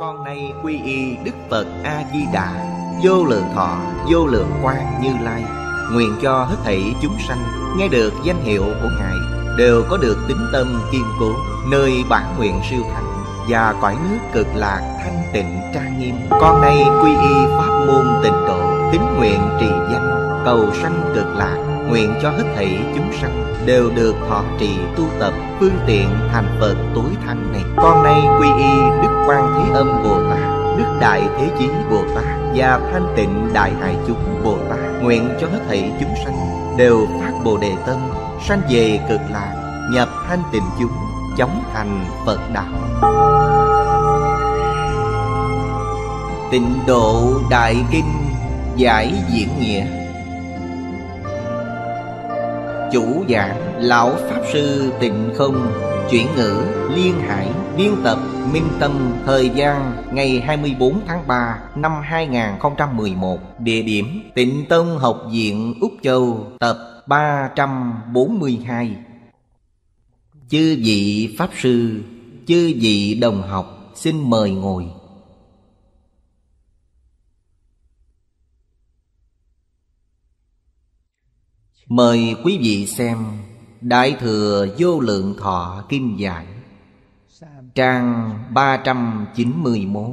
con nay quy y đức phật a di đà vô lượng thọ vô lượng quan như lai nguyện cho hết thảy chúng sanh nghe được danh hiệu của ngài đều có được tính tâm kiên cố nơi bản nguyện siêu thánh và cõi nước cực lạc thanh tịnh trang nghiêm con nay quy y pháp môn tịnh độ tính nguyện trì danh cầu sanh cực lạc nguyện cho hết thảy chúng sanh đều được thọ trì tu tập phương tiện thành Phật tối thanh này. Con nay quy y Đức Quan Thế Âm Bồ Tát, Đức Đại Thế Chí Bồ Tát và Thanh Tịnh Đại Hải Chúng Bồ Tát. Nguyện cho hết thảy chúng sanh đều phát Bồ đề tâm, sanh về cực lạc, nhập thanh tịnh chúng, chóng thành Phật đạo. Tịnh độ đại kinh giải diễn nghĩa Chủ giảng Lão Pháp Sư Tịnh Không Chuyển ngữ Liên Hải Biên tập Minh Tâm Thời gian ngày 24 tháng 3 năm 2011 Địa điểm Tịnh Tông Học viện Úc Châu Tập 342 Chư vị Pháp Sư Chư vị Đồng học Xin mời ngồi Mời quý vị xem Đại Thừa Vô Lượng Thọ Kim Giải Trang 391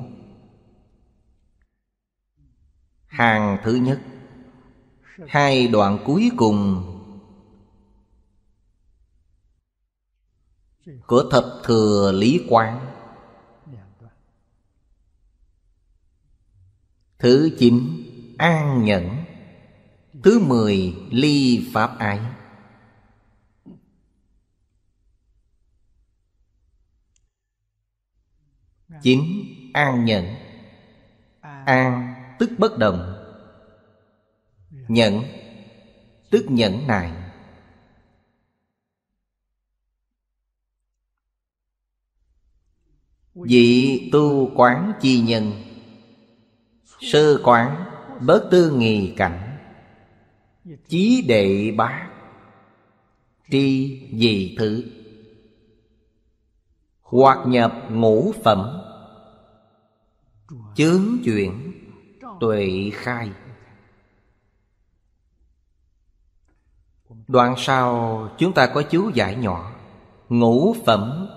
Hàng thứ nhất Hai đoạn cuối cùng Của Thập Thừa Lý Quán Thứ chín An Nhẫn Thứ mười Ly Pháp Ái Chín An nhận An tức bất động nhận tức nhẫn nại Dị tu quán chi nhân Sơ quán bớt tư nghì cảnh Chí đệ bá Tri dị thứ Hoặc nhập ngũ phẩm Chướng chuyển Tuệ khai Đoạn sau chúng ta có chú giải nhỏ Ngũ phẩm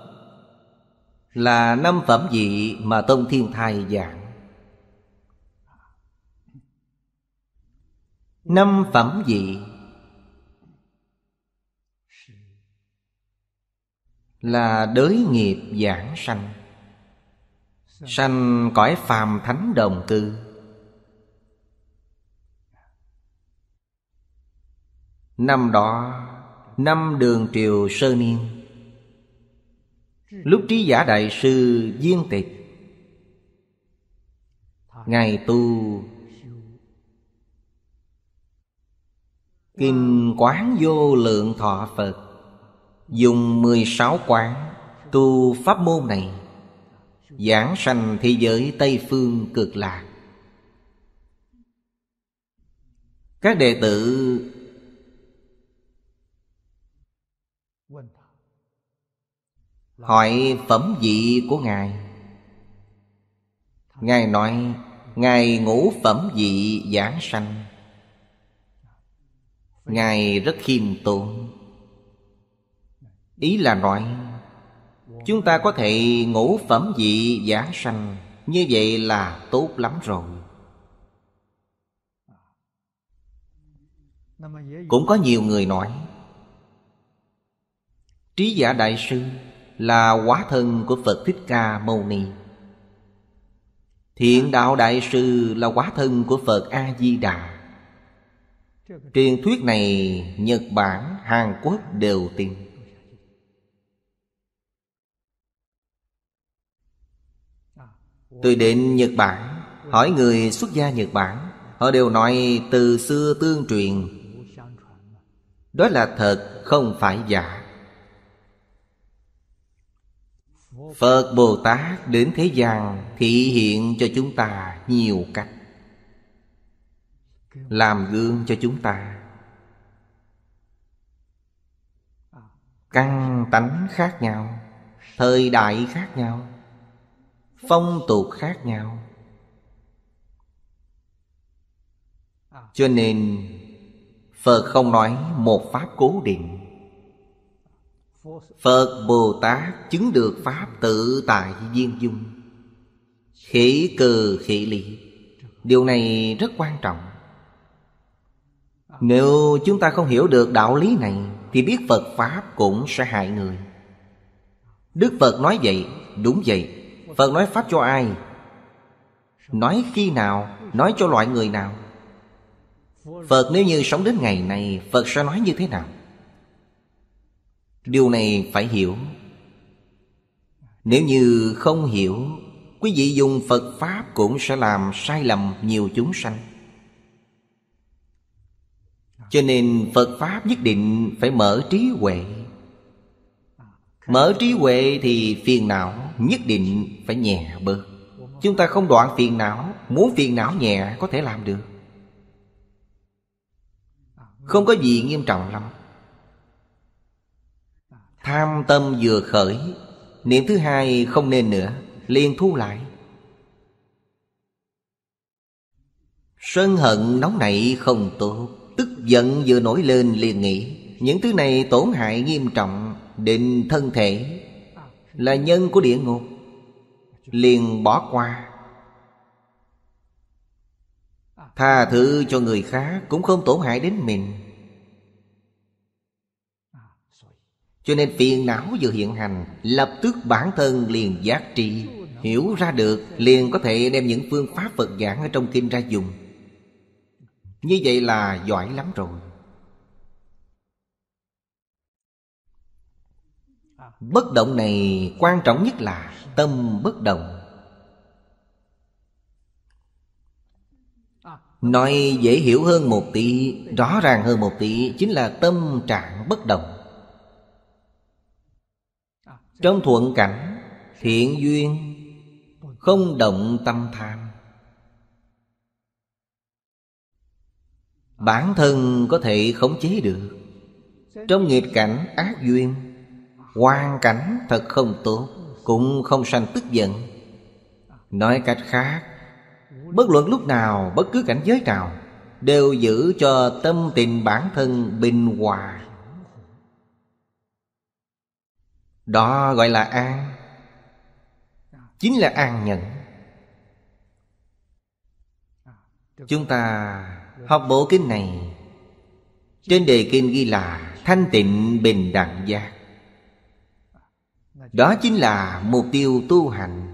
Là năm phẩm vị mà Tông Thiên Thai giảng Năm phẩm vị Là đới nghiệp giảng sanh Sanh cõi phàm thánh đồng cư Năm đó Năm đường triều sơ niên Lúc trí giả đại sư Viên Tịch Ngài tu Kinh Quán Vô Lượng Thọ Phật Dùng 16 quán tu pháp môn này Giảng sanh thế giới Tây Phương cực lạc Các đệ tử Hỏi phẩm vị của Ngài Ngài nói Ngài ngũ phẩm vị giảng sanh ngài rất khiêm tốn ý là nói chúng ta có thể ngủ phẩm vị giả sanh như vậy là tốt lắm rồi cũng có nhiều người nói trí giả đại sư là quá thân của phật thích ca mâu ni thiện đạo đại sư là quá thân của phật a di đà Truyền thuyết này Nhật Bản, Hàn Quốc đều tin Tôi đến Nhật Bản Hỏi người xuất gia Nhật Bản Họ đều nói từ xưa tương truyền Đó là thật không phải giả Phật Bồ Tát đến thế gian Thị hiện cho chúng ta nhiều cách làm gương cho chúng ta căn tánh khác nhau thời đại khác nhau phong tục khác nhau cho nên phật không nói một pháp cố định phật bồ tát chứng được pháp tự tại viên dung khỉ cừ khỉ lý điều này rất quan trọng nếu chúng ta không hiểu được đạo lý này Thì biết Phật Pháp cũng sẽ hại người Đức Phật nói vậy, đúng vậy Phật nói Pháp cho ai? Nói khi nào, nói cho loại người nào Phật nếu như sống đến ngày này Phật sẽ nói như thế nào? Điều này phải hiểu Nếu như không hiểu Quý vị dùng Phật Pháp cũng sẽ làm sai lầm nhiều chúng sanh cho nên phật pháp nhất định phải mở trí huệ mở trí huệ thì phiền não nhất định phải nhẹ bớt chúng ta không đoạn phiền não muốn phiền não nhẹ có thể làm được không có gì nghiêm trọng lắm tham tâm vừa khởi niệm thứ hai không nên nữa liền thu lại sân hận nóng nảy không tốt Tức giận vừa nổi lên liền nghĩ Những thứ này tổn hại nghiêm trọng Định thân thể Là nhân của địa ngục Liền bỏ qua Tha thứ cho người khác Cũng không tổn hại đến mình Cho nên phiền não vừa hiện hành Lập tức bản thân liền giác trị Hiểu ra được liền có thể đem những phương pháp Phật giảng ở trong kinh ra dùng như vậy là giỏi lắm rồi Bất động này quan trọng nhất là tâm bất động Nói dễ hiểu hơn một tí Rõ ràng hơn một tí Chính là tâm trạng bất động Trong thuận cảnh Thiện duyên Không động tâm tham bản thân có thể khống chế được trong nghịch cảnh ác duyên hoàn cảnh thật không tốt cũng không sanh tức giận nói cách khác bất luận lúc nào bất cứ cảnh giới nào đều giữ cho tâm tình bản thân bình hòa đó gọi là an chính là an nhận. chúng ta Học bộ kinh này Trên đề kinh ghi là Thanh tịnh bình đẳng giác Đó chính là mục tiêu tu hành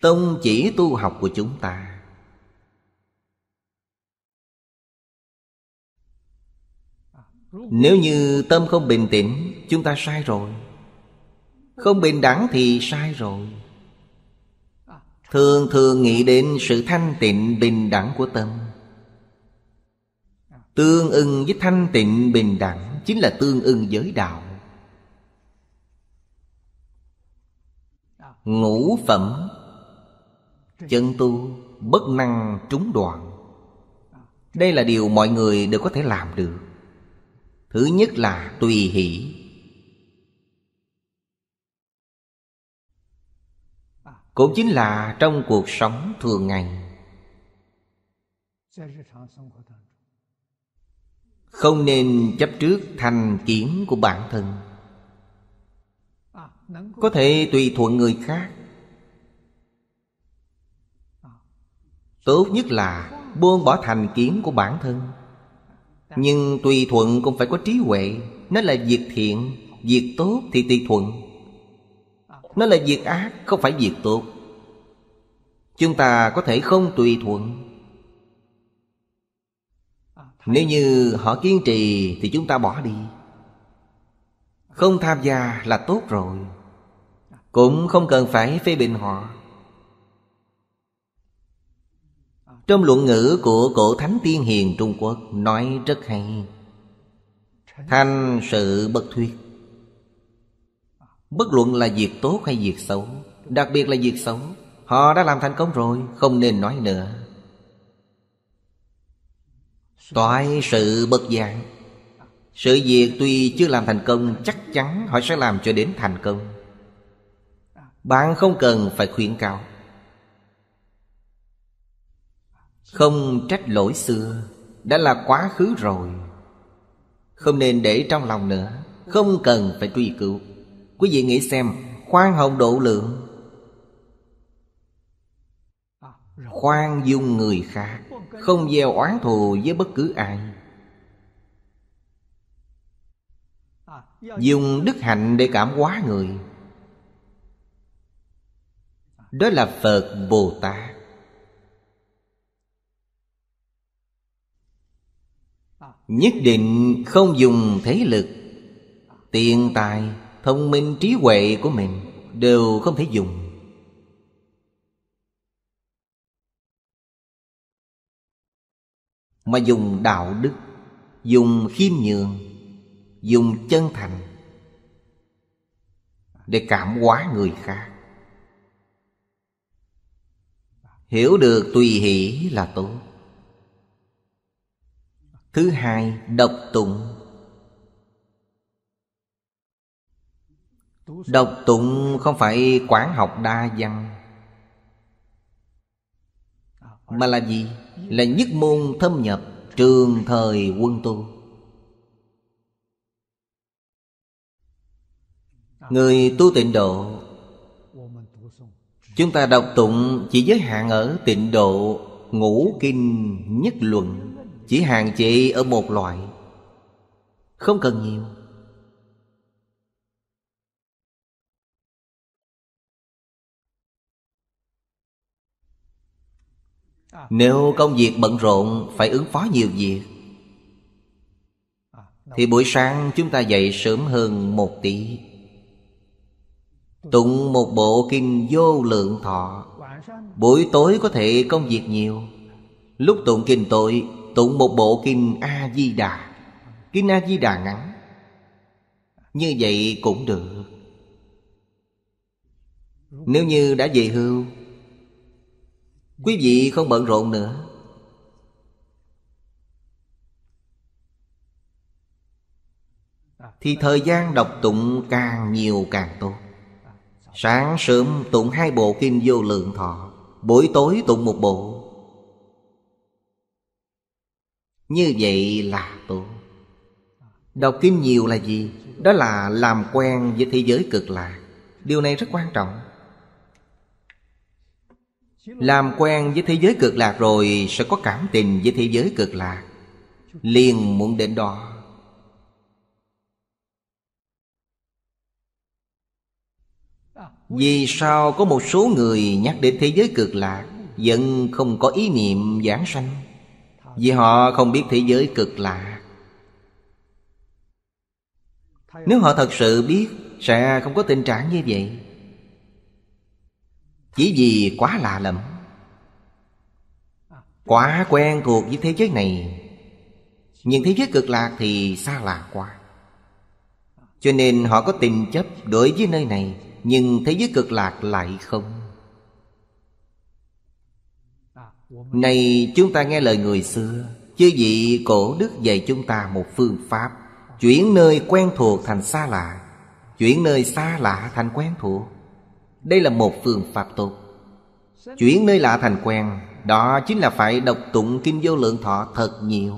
Tông chỉ tu học của chúng ta Nếu như tâm không bình tĩnh Chúng ta sai rồi Không bình đẳng thì sai rồi Thường thường nghĩ đến sự thanh tịnh bình đẳng của tâm Tương ưng với thanh tịnh bình đẳng Chính là tương ưng với đạo Ngũ phẩm Chân tu bất năng trúng đoạn Đây là điều mọi người đều có thể làm được Thứ nhất là tùy hỷ cũng chính là trong cuộc sống thường ngày không nên chấp trước thành kiến của bản thân có thể tùy thuận người khác tốt nhất là buông bỏ thành kiến của bản thân nhưng tùy thuận cũng phải có trí huệ nó là việc thiện việc tốt thì tùy thuận nó là việc ác không phải việc tốt Chúng ta có thể không tùy thuận Nếu như họ kiên trì thì chúng ta bỏ đi Không tham gia là tốt rồi Cũng không cần phải phê bình họ Trong luận ngữ của cổ thánh tiên hiền Trung Quốc nói rất hay Thanh sự bất thuyết Bất luận là việc tốt hay việc xấu Đặc biệt là việc xấu Họ đã làm thành công rồi Không nên nói nữa Toại sự bất dạng Sự việc tuy chưa làm thành công Chắc chắn họ sẽ làm cho đến thành công Bạn không cần phải khuyến cáo, Không trách lỗi xưa Đã là quá khứ rồi Không nên để trong lòng nữa Không cần phải truy cứu Quý vị nghĩ xem Khoan hồng độ lượng Khoan dung người khác Không gieo oán thù với bất cứ ai Dùng đức hạnh để cảm hóa người Đó là Phật Bồ Tát Nhất định không dùng thế lực Tiền tài thông minh trí huệ của mình đều không thể dùng mà dùng đạo đức dùng khiêm nhường dùng chân thành để cảm hóa người khác hiểu được tùy hỷ là tốt thứ hai độc tụng đọc tụng không phải quán học đa văn Mà là gì? Là nhất môn thâm nhập trường thời quân tu Người tu tịnh độ Chúng ta đọc tụng chỉ giới hạn ở tịnh độ Ngũ kinh nhất luận Chỉ hạn chế ở một loại Không cần nhiều Nếu công việc bận rộn phải ứng phó nhiều việc Thì buổi sáng chúng ta dậy sớm hơn một tí Tụng một bộ kinh vô lượng thọ Buổi tối có thể công việc nhiều Lúc tụng kinh tội Tụng một bộ kinh A-di-đà Kinh A-di-đà ngắn Như vậy cũng được Nếu như đã về hưu quý vị không bận rộn nữa thì thời gian đọc tụng càng nhiều càng tốt sáng sớm tụng hai bộ kinh vô lượng thọ buổi tối tụng một bộ như vậy là tốt đọc kinh nhiều là gì đó là làm quen với thế giới cực lạc điều này rất quan trọng làm quen với thế giới cực lạc rồi Sẽ có cảm tình với thế giới cực lạc Liền muốn đến đó Vì sao có một số người nhắc đến thế giới cực lạc Vẫn không có ý niệm giảng sanh Vì họ không biết thế giới cực lạc Nếu họ thật sự biết Sẽ không có tình trạng như vậy chỉ vì quá lạ lẫm Quá quen thuộc với thế giới này Nhưng thế giới cực lạc thì xa lạ quá Cho nên họ có tình chấp đối với nơi này Nhưng thế giới cực lạc lại không Này chúng ta nghe lời người xưa Chứ vị cổ đức dạy chúng ta một phương pháp Chuyển nơi quen thuộc thành xa lạ Chuyển nơi xa lạ thành quen thuộc đây là một phương pháp tốt Chuyển nơi lạ thành quen Đó chính là phải đọc tụng kinh Vô Lượng Thọ thật nhiều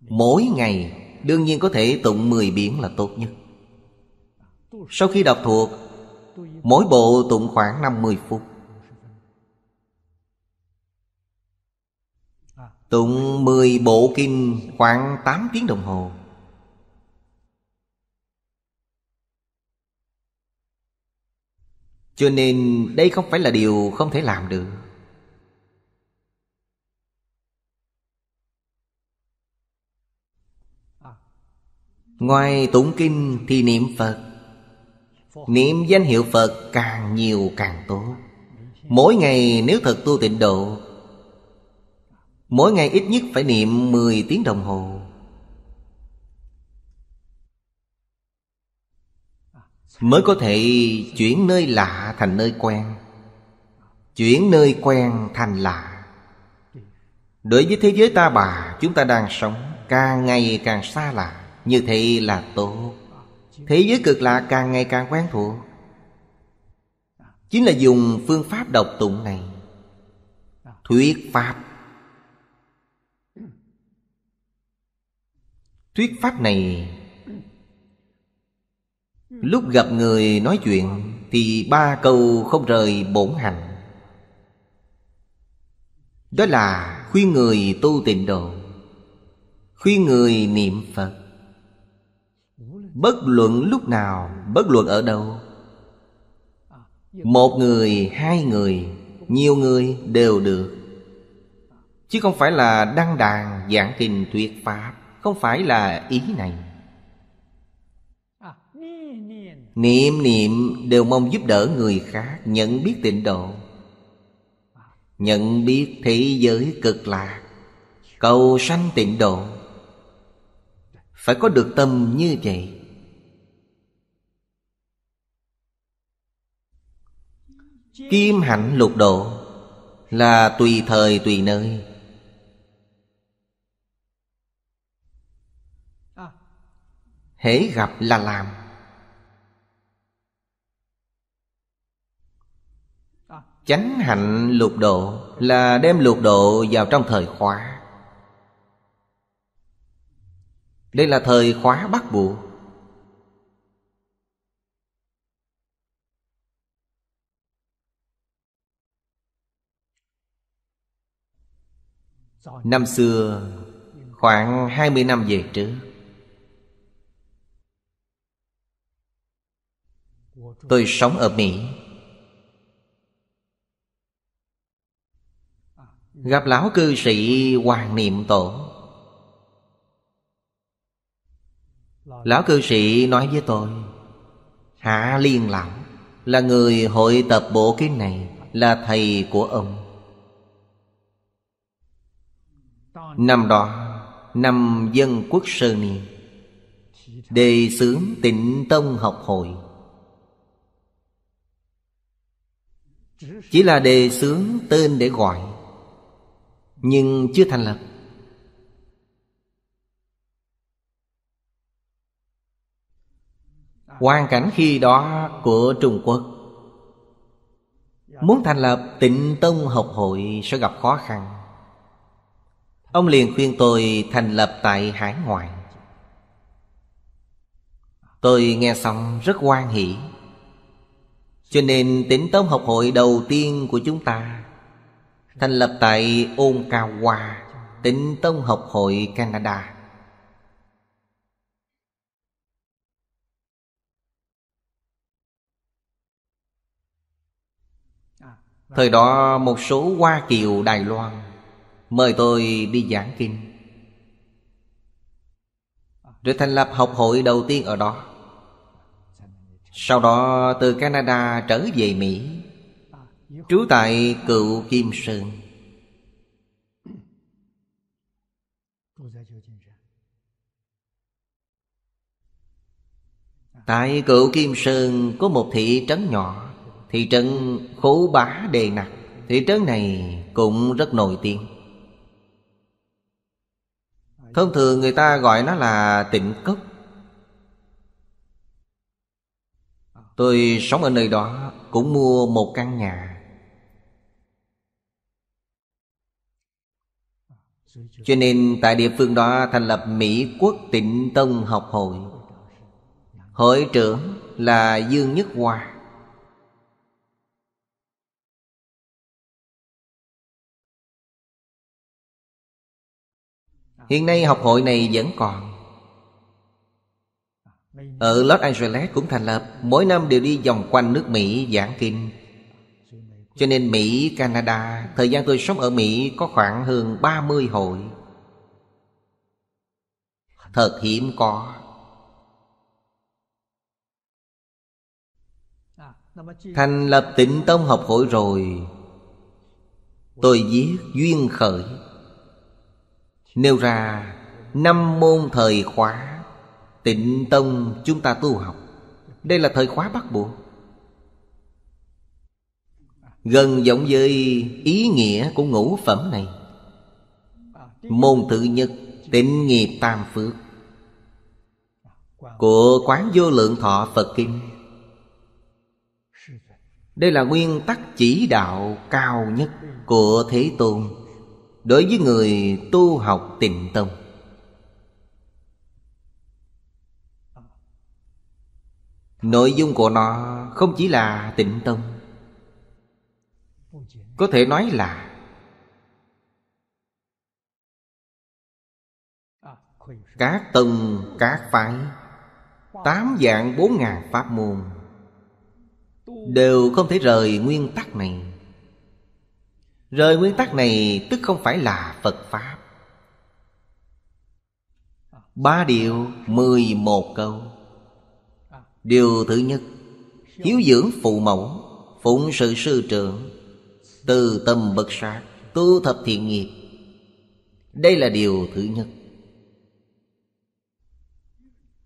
Mỗi ngày đương nhiên có thể tụng 10 biển là tốt nhất Sau khi đọc thuộc Mỗi bộ tụng khoảng 50 phút Tụng 10 bộ kinh khoảng 8 tiếng đồng hồ Cho nên đây không phải là điều không thể làm được Ngoài tụng kinh thì niệm Phật Niệm danh hiệu Phật càng nhiều càng tốt Mỗi ngày nếu thật tu tịnh độ Mỗi ngày ít nhất phải niệm 10 tiếng đồng hồ mới có thể chuyển nơi lạ thành nơi quen chuyển nơi quen thành lạ đối với thế giới ta bà chúng ta đang sống càng ngày càng xa lạ như thế là tốt thế giới cực lạ càng ngày càng quen thuộc chính là dùng phương pháp độc tụng này thuyết pháp thuyết pháp này Ừ. Lúc gặp người nói chuyện Thì ba câu không rời bổn hành Đó là khuyên người tu tịnh độ Khuyên người niệm Phật Bất luận lúc nào Bất luận ở đâu Một người, hai người Nhiều người đều được Chứ không phải là đăng đàn giảng kinh thuyết pháp Không phải là ý này Niệm niệm đều mong giúp đỡ người khác nhận biết tịnh độ Nhận biết thế giới cực lạc Cầu sanh tịnh độ Phải có được tâm như vậy Kim hạnh lục độ Là tùy thời tùy nơi Hễ gặp là làm Chánh hạnh lục độ là đem lục độ vào trong thời khóa Đây là thời khóa bắt buộc Năm xưa khoảng hai mươi năm về trước Tôi sống ở Mỹ Gặp lão cư sĩ Hoàng Niệm Tổ Lão cư sĩ nói với tôi Hạ Liên Lão Là người hội tập bộ kinh này Là thầy của ông Năm đó Năm dân quốc sơ niên Đề xướng tịnh tông học hội Chỉ là đề xướng tên để gọi nhưng chưa thành lập hoàn cảnh khi đó của trung quốc muốn thành lập tịnh tông học hội sẽ gặp khó khăn ông liền khuyên tôi thành lập tại hải ngoại tôi nghe xong rất hoan hỉ cho nên tịnh tông học hội đầu tiên của chúng ta Thành lập tại Onkawa tỉnh Tông Học hội Canada Thời đó một số Hoa Kiều Đài Loan Mời tôi đi giảng kinh Rồi thành lập học hội đầu tiên ở đó Sau đó từ Canada trở về Mỹ Trú tại cựu Kim Sơn Tại cựu Kim Sơn có một thị trấn nhỏ Thị trấn Khố Bá Đề Nặc Thị trấn này cũng rất nổi tiếng Thông thường người ta gọi nó là tỉnh cốc Tôi sống ở nơi đó cũng mua một căn nhà Cho nên tại địa phương đó thành lập Mỹ Quốc Tịnh Tông Học Hội Hội trưởng là Dương Nhất Hoa Hiện nay học hội này vẫn còn Ở Los Angeles cũng thành lập Mỗi năm đều đi vòng quanh nước Mỹ giảng kinh cho nên Mỹ, Canada Thời gian tôi sống ở Mỹ có khoảng hơn 30 hội Thật hiếm có Thành lập tịnh tông học hội rồi Tôi viết duyên khởi Nêu ra năm môn thời khóa Tịnh tông chúng ta tu học Đây là thời khóa bắt buộc Gần giống với ý nghĩa của ngũ phẩm này Môn tự nhất Tịnh nghiệp tam phước Của quán vô lượng thọ Phật kim, Đây là nguyên tắc chỉ đạo cao nhất Của Thế Tôn Đối với người tu học tịnh tông Nội dung của nó không chỉ là tịnh tông có thể nói là các tầng các phái tám dạng bốn ngàn pháp môn đều không thể rời nguyên tắc này rời nguyên tắc này tức không phải là phật pháp ba điều mười một câu điều thứ nhất hiếu dưỡng phụ mẫu phụng sự sư trưởng từ tâm bậc sát Tu thập thiện nghiệp Đây là điều thứ nhất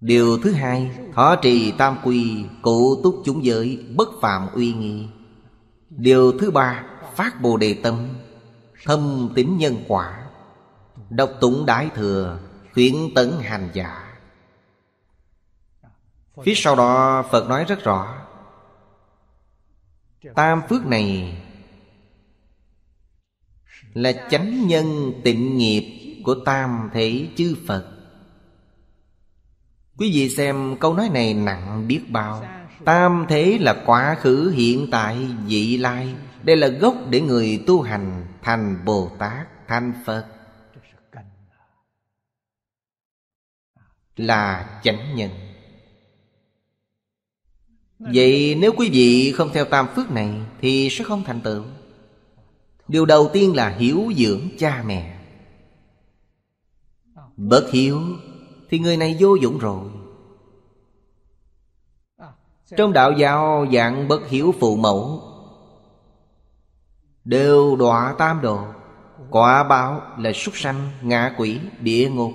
Điều thứ hai Thọ trì tam quy Cụ túc chúng giới Bất phạm uy nghi Điều thứ ba Phát bồ đề tâm Thâm tính nhân quả Độc tụng đái thừa Khuyến tấn hành giả Phía sau đó Phật nói rất rõ Tam phước này là chánh nhân tịnh nghiệp của tam thể chư Phật. Quý vị xem câu nói này nặng biết bao. Tam thế là quá khứ hiện tại vị lai. Đây là gốc để người tu hành thành Bồ Tát, thành Phật. Là chánh nhân. Vậy nếu quý vị không theo tam phước này thì sẽ không thành tựu. Điều đầu tiên là hiểu dưỡng cha mẹ Bất hiếu Thì người này vô dụng rồi Trong đạo giáo dạng bất hiếu phụ mẫu Đều đọa tam đồ Quả báo là súc sanh, ngạ quỷ, địa ngục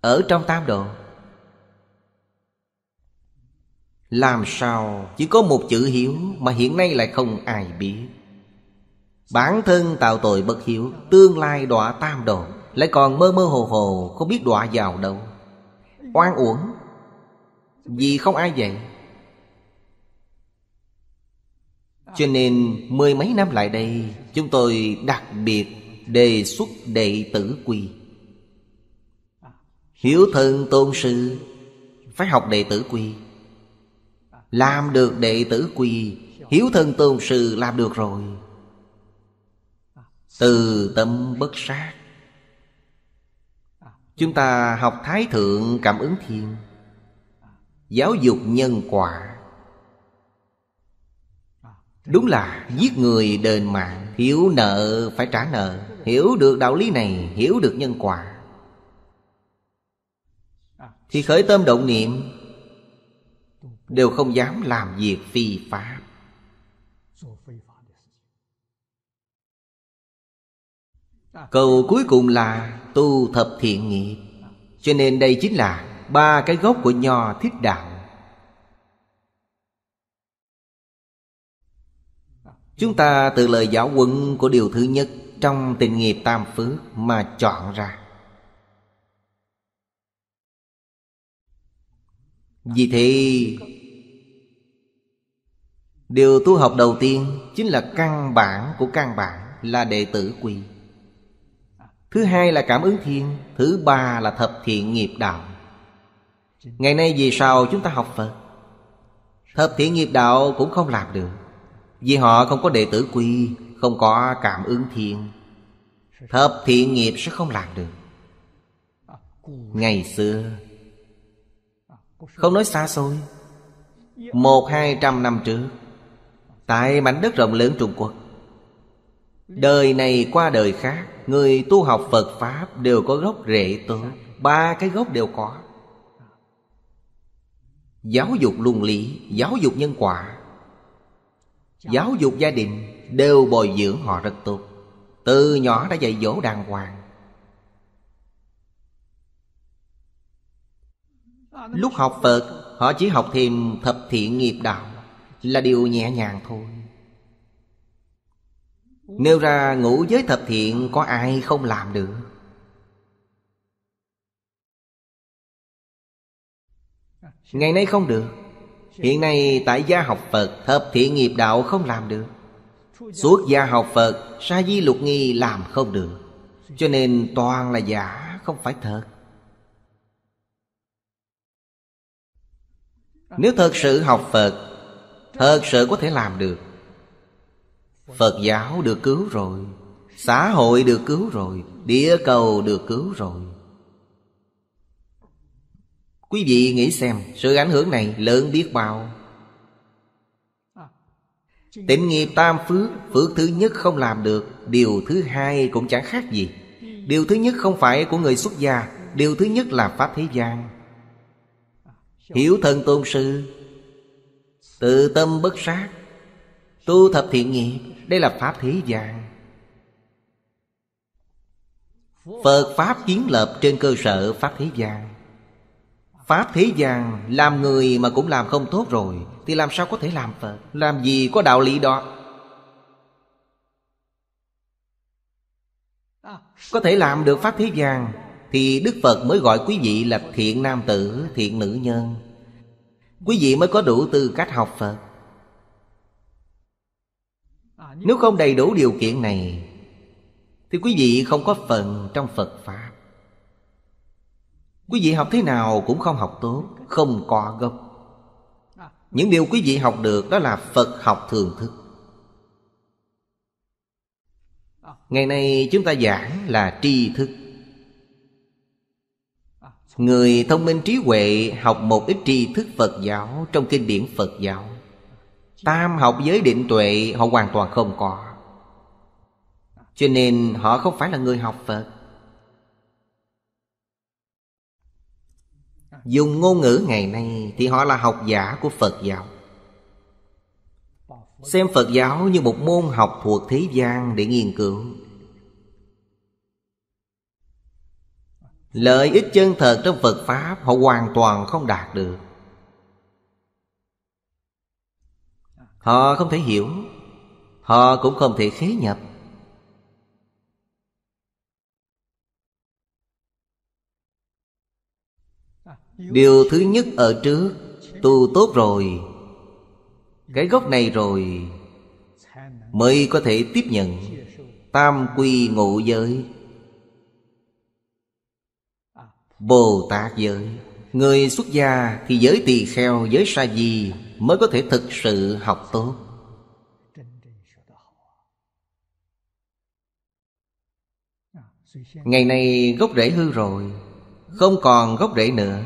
Ở trong tam đồ. Làm sao chỉ có một chữ hiếu Mà hiện nay lại không ai biết Bản thân tạo tội bất hiếu Tương lai đọa tam độ Lại còn mơ mơ hồ hồ Không biết đọa vào đâu Oan uổng Vì không ai vậy Cho nên mười mấy năm lại đây Chúng tôi đặc biệt đề xuất đệ tử quy Hiếu thân tôn sư Phải học đệ tử quy làm được đệ tử quy Hiếu thân tôn sư làm được rồi Từ tâm bất sát Chúng ta học Thái Thượng Cảm ứng Thiên Giáo dục nhân quả Đúng là giết người đền mạng Hiểu nợ phải trả nợ Hiểu được đạo lý này Hiểu được nhân quả Thì khởi tâm động niệm đều không dám làm việc phi pháp câu cuối cùng là tu thập thiện nghiệp cho nên đây chính là ba cái gốc của nho thiết đạo chúng ta từ lời giáo huấn của điều thứ nhất trong tình nghiệp tam phước mà chọn ra vì thế Điều tu học đầu tiên chính là căn bản của căn bản là đệ tử quy. Thứ hai là cảm ứng thiên, thứ ba là thập thiện nghiệp đạo. Ngày nay vì sao chúng ta học Phật? Thập thiện nghiệp đạo cũng không làm được. Vì họ không có đệ tử quy, không có cảm ứng thiên. Thập thiện nghiệp sẽ không làm được. Ngày xưa Không nói xa xôi Một hai trăm năm trước Tại mảnh đất rộng lớn Trung Quốc Đời này qua đời khác Người tu học Phật Pháp đều có gốc rễ tướng Ba cái gốc đều có Giáo dục luân lý Giáo dục nhân quả Giáo dục gia đình Đều bồi dưỡng họ rất tốt Từ nhỏ đã dạy dỗ đàng hoàng Lúc học Phật Họ chỉ học thêm thập thiện nghiệp đạo là điều nhẹ nhàng thôi Nêu ra ngũ giới thập thiện có ai không làm được Ngày nay không được Hiện nay tại gia học Phật thập thiện nghiệp đạo không làm được Suốt gia học Phật Sa di lục nghi làm không được Cho nên toàn là giả Không phải thật Nếu thật sự học Phật thật sự có thể làm được phật giáo được cứu rồi xã hội được cứu rồi địa cầu được cứu rồi quý vị nghĩ xem sự ảnh hưởng này lớn biết bao tịnh nghiệp tam phước phước thứ nhất không làm được điều thứ hai cũng chẳng khác gì điều thứ nhất không phải của người xuất gia điều thứ nhất là pháp thế gian hiểu thần tôn sư Tự tâm bất sát Tu thập thiện nghiệp Đây là Pháp thế gian Phật Pháp kiến lập trên cơ sở Pháp thế gian Pháp thế gian làm người mà cũng làm không tốt rồi Thì làm sao có thể làm Phật Làm gì có đạo lý đó Có thể làm được Pháp thế gian Thì Đức Phật mới gọi quý vị là thiện nam tử, thiện nữ nhân quý vị mới có đủ tư cách học phật nếu không đầy đủ điều kiện này thì quý vị không có phần trong phật pháp quý vị học thế nào cũng không học tốt không có gốc những điều quý vị học được đó là phật học thường thức ngày nay chúng ta giảng là tri thức Người thông minh trí huệ học một ít tri thức Phật giáo trong kinh điển Phật giáo Tam học giới định tuệ họ hoàn toàn không có Cho nên họ không phải là người học Phật Dùng ngôn ngữ ngày nay thì họ là học giả của Phật giáo Xem Phật giáo như một môn học thuộc thế gian để nghiên cứu Lợi ích chân thật trong Phật Pháp Họ hoàn toàn không đạt được Họ không thể hiểu Họ cũng không thể khế nhập Điều thứ nhất ở trước Tu tốt rồi Cái gốc này rồi Mới có thể tiếp nhận Tam quy ngộ giới Bồ Tát giới Người xuất gia thì giới tỳ kheo, giới sa di Mới có thể thực sự học tốt Ngày nay gốc rễ hư rồi Không còn gốc rễ nữa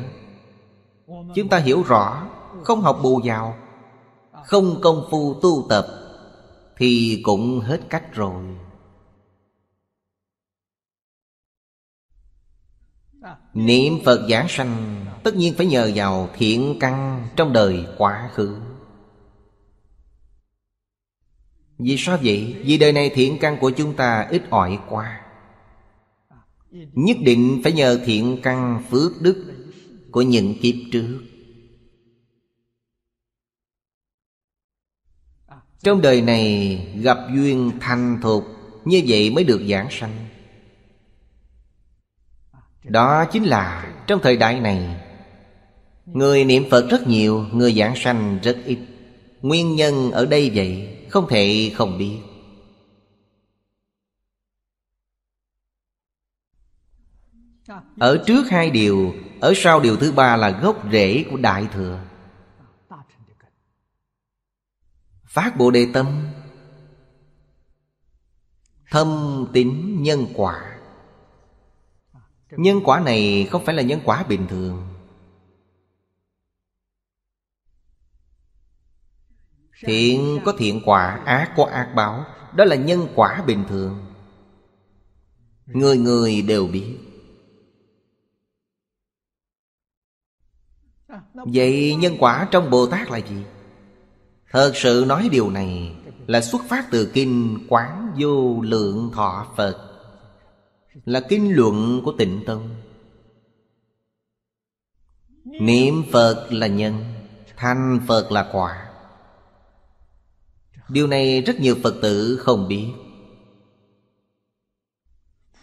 Chúng ta hiểu rõ Không học bù vào Không công phu tu tập Thì cũng hết cách rồi Niệm Phật giảng sanh Tất nhiên phải nhờ vào thiện căn trong đời quá khứ Vì sao vậy? Vì đời này thiện căn của chúng ta ít ỏi quá Nhất định phải nhờ thiện căn phước đức Của những kiếp trước Trong đời này gặp duyên thành thuộc Như vậy mới được giảng sanh đó chính là trong thời đại này Người niệm Phật rất nhiều Người giảng sanh rất ít Nguyên nhân ở đây vậy Không thể không biết Ở trước hai điều Ở sau điều thứ ba là gốc rễ của Đại Thừa Phát Bộ Đề Tâm Thâm tín nhân quả Nhân quả này không phải là nhân quả bình thường Thiện có thiện quả, ác có ác báo Đó là nhân quả bình thường Người người đều biết à, Vậy nhân quả trong Bồ Tát là gì? Thật sự nói điều này Là xuất phát từ Kinh Quán Vô Lượng Thọ Phật là kinh luận của tịnh tông niệm phật là nhân thanh phật là quả điều này rất nhiều phật tử không biết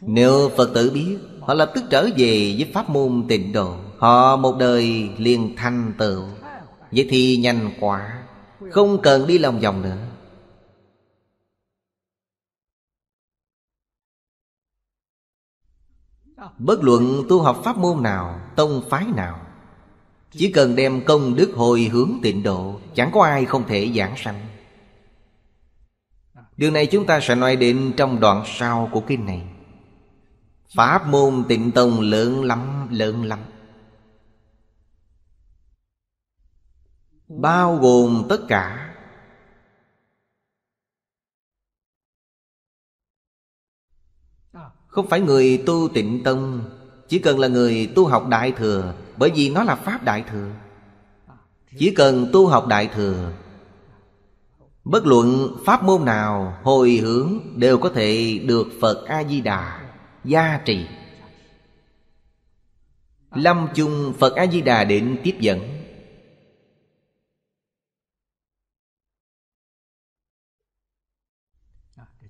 nếu phật tử biết họ lập tức trở về với pháp môn tịnh độ họ một đời liền thanh tựu vậy thì nhanh quả không cần đi lòng vòng nữa Bất luận tu học pháp môn nào Tông phái nào Chỉ cần đem công đức hồi hướng tịnh độ Chẳng có ai không thể giảng sanh Điều này chúng ta sẽ nói đến trong đoạn sau của kinh này Pháp môn tịnh tông lượng lắm lượng lắm Bao gồm tất cả Không phải người tu tịnh tâm Chỉ cần là người tu học Đại Thừa Bởi vì nó là Pháp Đại Thừa Chỉ cần tu học Đại Thừa Bất luận pháp môn nào hồi hướng đều có thể được Phật A-di-đà gia trì Lâm chung Phật A-di-đà định tiếp dẫn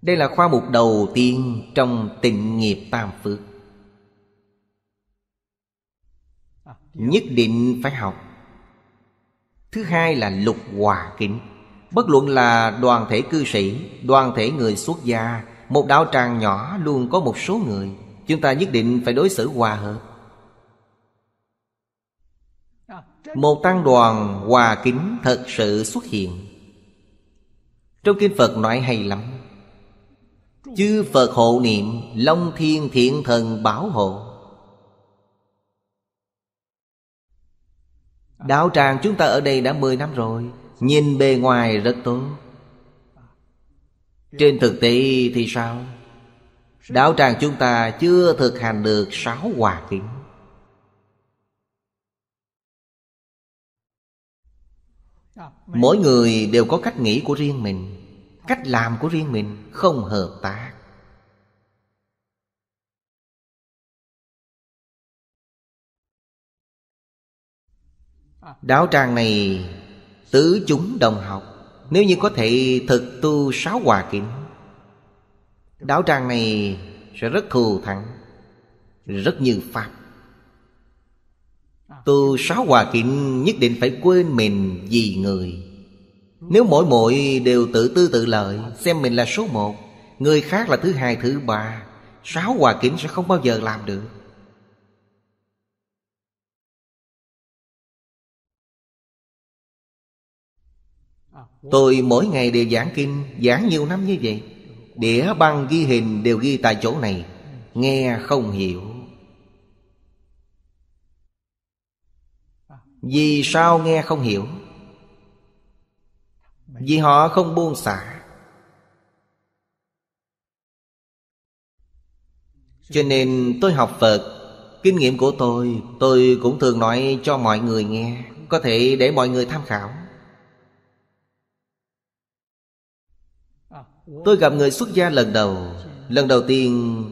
Đây là khoa mục đầu tiên trong tịnh nghiệp tam phước Nhất định phải học Thứ hai là lục hòa kính Bất luận là đoàn thể cư sĩ, đoàn thể người xuất gia Một đạo tràng nhỏ luôn có một số người Chúng ta nhất định phải đối xử hòa hợp Một tăng đoàn hòa kính thật sự xuất hiện Trong kinh Phật nói hay lắm Chư Phật hộ niệm Long thiên thiện thần bảo hộ Đạo tràng chúng ta ở đây đã 10 năm rồi Nhìn bề ngoài rất tốt Trên thực tế thì sao? Đạo tràng chúng ta chưa thực hành được sáu hòa kính Mỗi người đều có cách nghĩ của riêng mình cách làm của riêng mình không hợp tác Đạo tràng này tứ chúng đồng học Nếu như có thể thực tu sáu hòa kính Đạo tràng này sẽ rất thù thắng Rất như Pháp Tu sáu hòa kính nhất định phải quên mình vì người nếu mỗi mỗi đều tự tư tự lợi Xem mình là số một Người khác là thứ hai thứ ba Sáu hòa kiểm sẽ không bao giờ làm được Tôi mỗi ngày đều giảng kinh Giảng nhiều năm như vậy Đĩa băng ghi hình đều ghi tại chỗ này Nghe không hiểu Vì sao nghe không hiểu vì họ không buông xả Cho nên tôi học Phật Kinh nghiệm của tôi Tôi cũng thường nói cho mọi người nghe Có thể để mọi người tham khảo Tôi gặp người xuất gia lần đầu Lần đầu tiên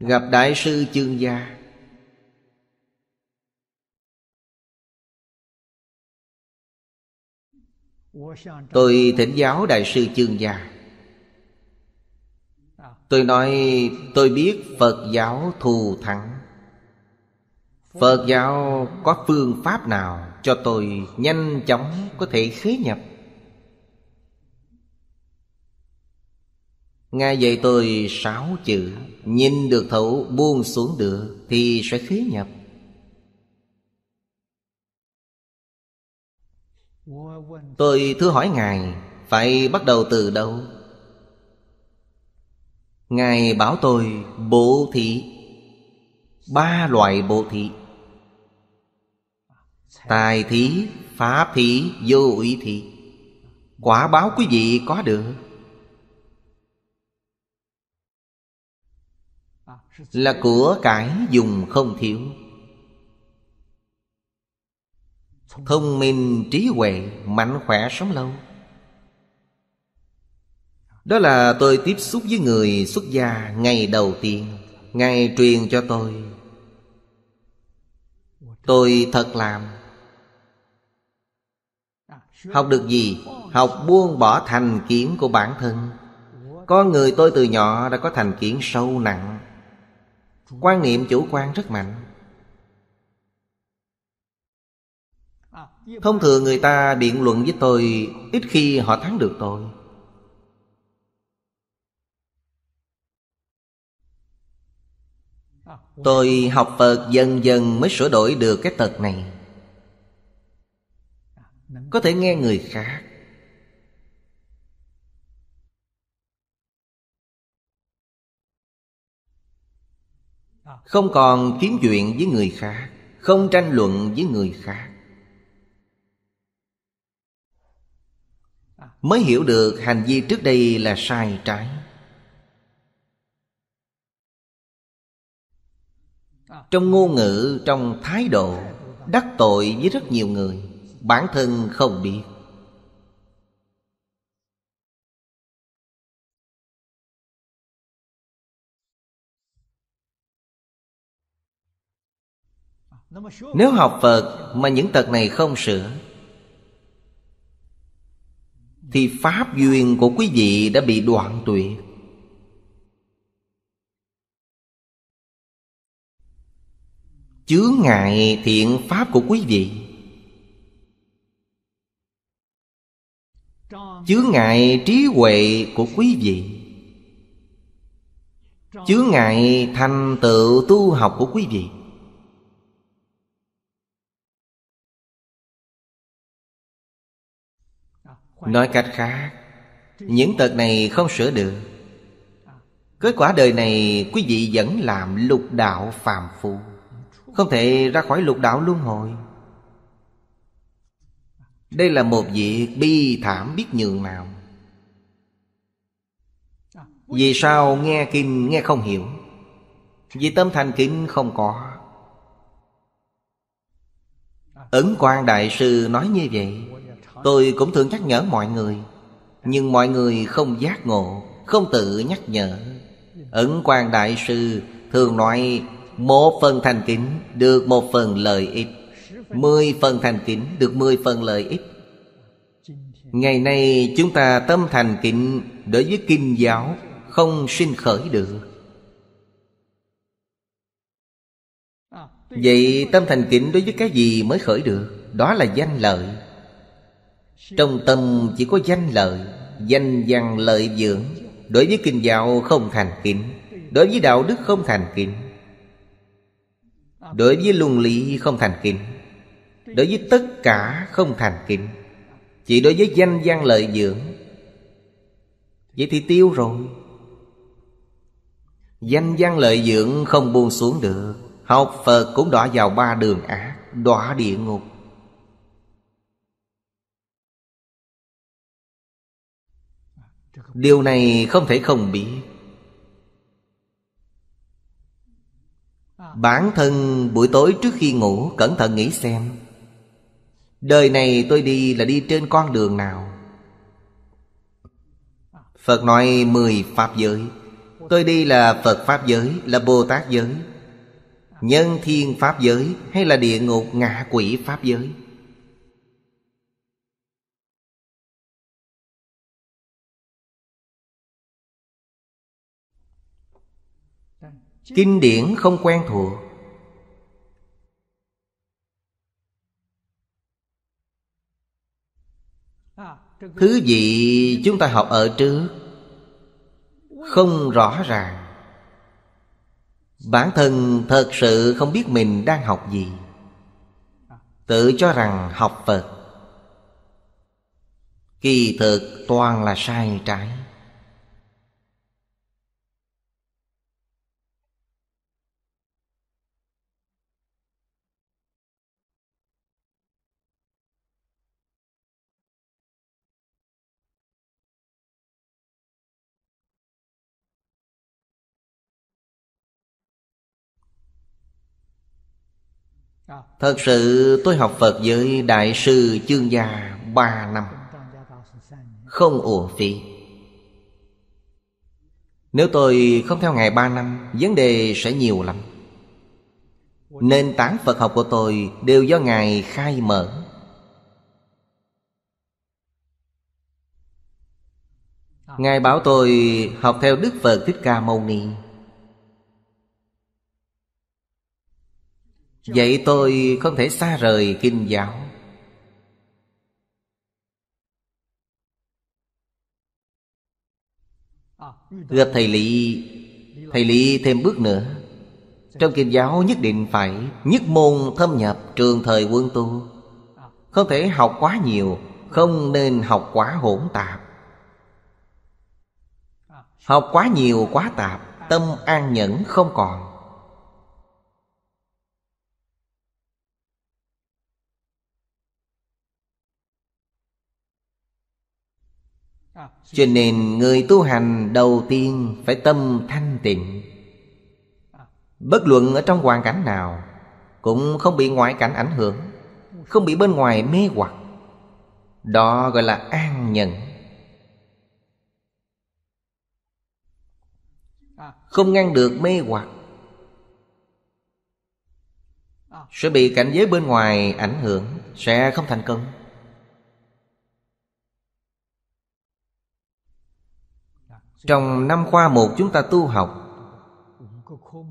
Gặp Đại sư Chương Gia Tôi thỉnh giáo Đại sư Chương Gia Tôi nói tôi biết Phật giáo thù thắng Phật giáo có phương pháp nào cho tôi nhanh chóng có thể khế nhập Ngài dạy tôi sáu chữ Nhìn được thấu buông xuống được thì sẽ khế nhập Tôi thưa hỏi Ngài Phải bắt đầu từ đâu Ngài bảo tôi bộ thí Ba loại bộ thí Tài thí, pháp thí, vô ý thí Quả báo quý vị có được Là của cải dùng không thiếu Thông minh trí huệ mạnh khỏe sống lâu Đó là tôi tiếp xúc với người xuất gia ngày đầu tiên Ngài truyền cho tôi Tôi thật làm Học được gì? Học buông bỏ thành kiến của bản thân Có người tôi từ nhỏ đã có thành kiến sâu nặng Quan niệm chủ quan rất mạnh Thông thường người ta biện luận với tôi Ít khi họ thắng được tôi Tôi học Phật dần dần mới sửa đổi được cái tật này Có thể nghe người khác Không còn kiếm chuyện với người khác Không tranh luận với người khác mới hiểu được hành vi trước đây là sai trái trong ngôn ngữ trong thái độ đắc tội với rất nhiều người bản thân không biết nếu học phật mà những tật này không sửa thì pháp duyên của quý vị đã bị đoạn tuyệt chướng ngại thiện pháp của quý vị chướng ngại trí huệ của quý vị chướng ngại thành tựu tu học của quý vị nói cách khác những tật này không sửa được kết quả đời này quý vị vẫn làm lục đạo phàm phu không thể ra khỏi lục đạo luân hồi đây là một việc bi thảm biết nhường nào Vì sao nghe kinh nghe không hiểu Vì tâm thành kính không có Ấn quan đại sư nói như vậy Tôi cũng thường nhắc nhở mọi người Nhưng mọi người không giác ngộ Không tự nhắc nhở Ấn quan đại sư thường nói Một phần thành kính được một phần lợi ích Mười phần thành kính được mười phần lợi ích Ngày nay chúng ta tâm thành kính Đối với kinh giáo không sinh khởi được Vậy tâm thành kính đối với cái gì mới khởi được Đó là danh lợi trong tâm chỉ có danh lợi danh văn lợi dưỡng đối với kinh giáo không thành kính đối với đạo đức không thành kính đối với luân lý không thành kính đối với tất cả không thành kính chỉ đối với danh văn lợi dưỡng vậy thì tiêu rồi danh văn lợi dưỡng không buông xuống được học phật cũng đọa vào ba đường ác đọa địa ngục điều này không thể không biết bản thân buổi tối trước khi ngủ cẩn thận nghĩ xem đời này tôi đi là đi trên con đường nào phật nói mười pháp giới tôi đi là phật pháp giới là bồ tát giới nhân thiên pháp giới hay là địa ngục ngạ quỷ pháp giới kinh điển không quen thuộc thứ gì chúng ta học ở trước không rõ ràng bản thân thật sự không biết mình đang học gì tự cho rằng học phật kỳ thực toàn là sai trái Ờ. Thật sự tôi học Phật với Đại sư Chương Gia 3 năm Không ủa phí Nếu tôi không theo Ngài 3 năm Vấn đề sẽ nhiều lắm Nền tảng Phật học của tôi Đều do Ngài khai mở Ngài bảo tôi học theo Đức Phật Thích Ca Mâu Ni Vậy tôi không thể xa rời kinh giáo Gặp thầy lị Thầy lị thêm bước nữa Trong kinh giáo nhất định phải Nhất môn thâm nhập trường thời quân tu Không thể học quá nhiều Không nên học quá hỗn tạp Học quá nhiều quá tạp Tâm an nhẫn không còn Cho nên người tu hành đầu tiên phải tâm thanh tịnh Bất luận ở trong hoàn cảnh nào Cũng không bị ngoại cảnh ảnh hưởng Không bị bên ngoài mê hoặc Đó gọi là an nhận, Không ngăn được mê hoặc Sẽ bị cảnh giới bên ngoài ảnh hưởng Sẽ không thành công Trong năm khoa một chúng ta tu học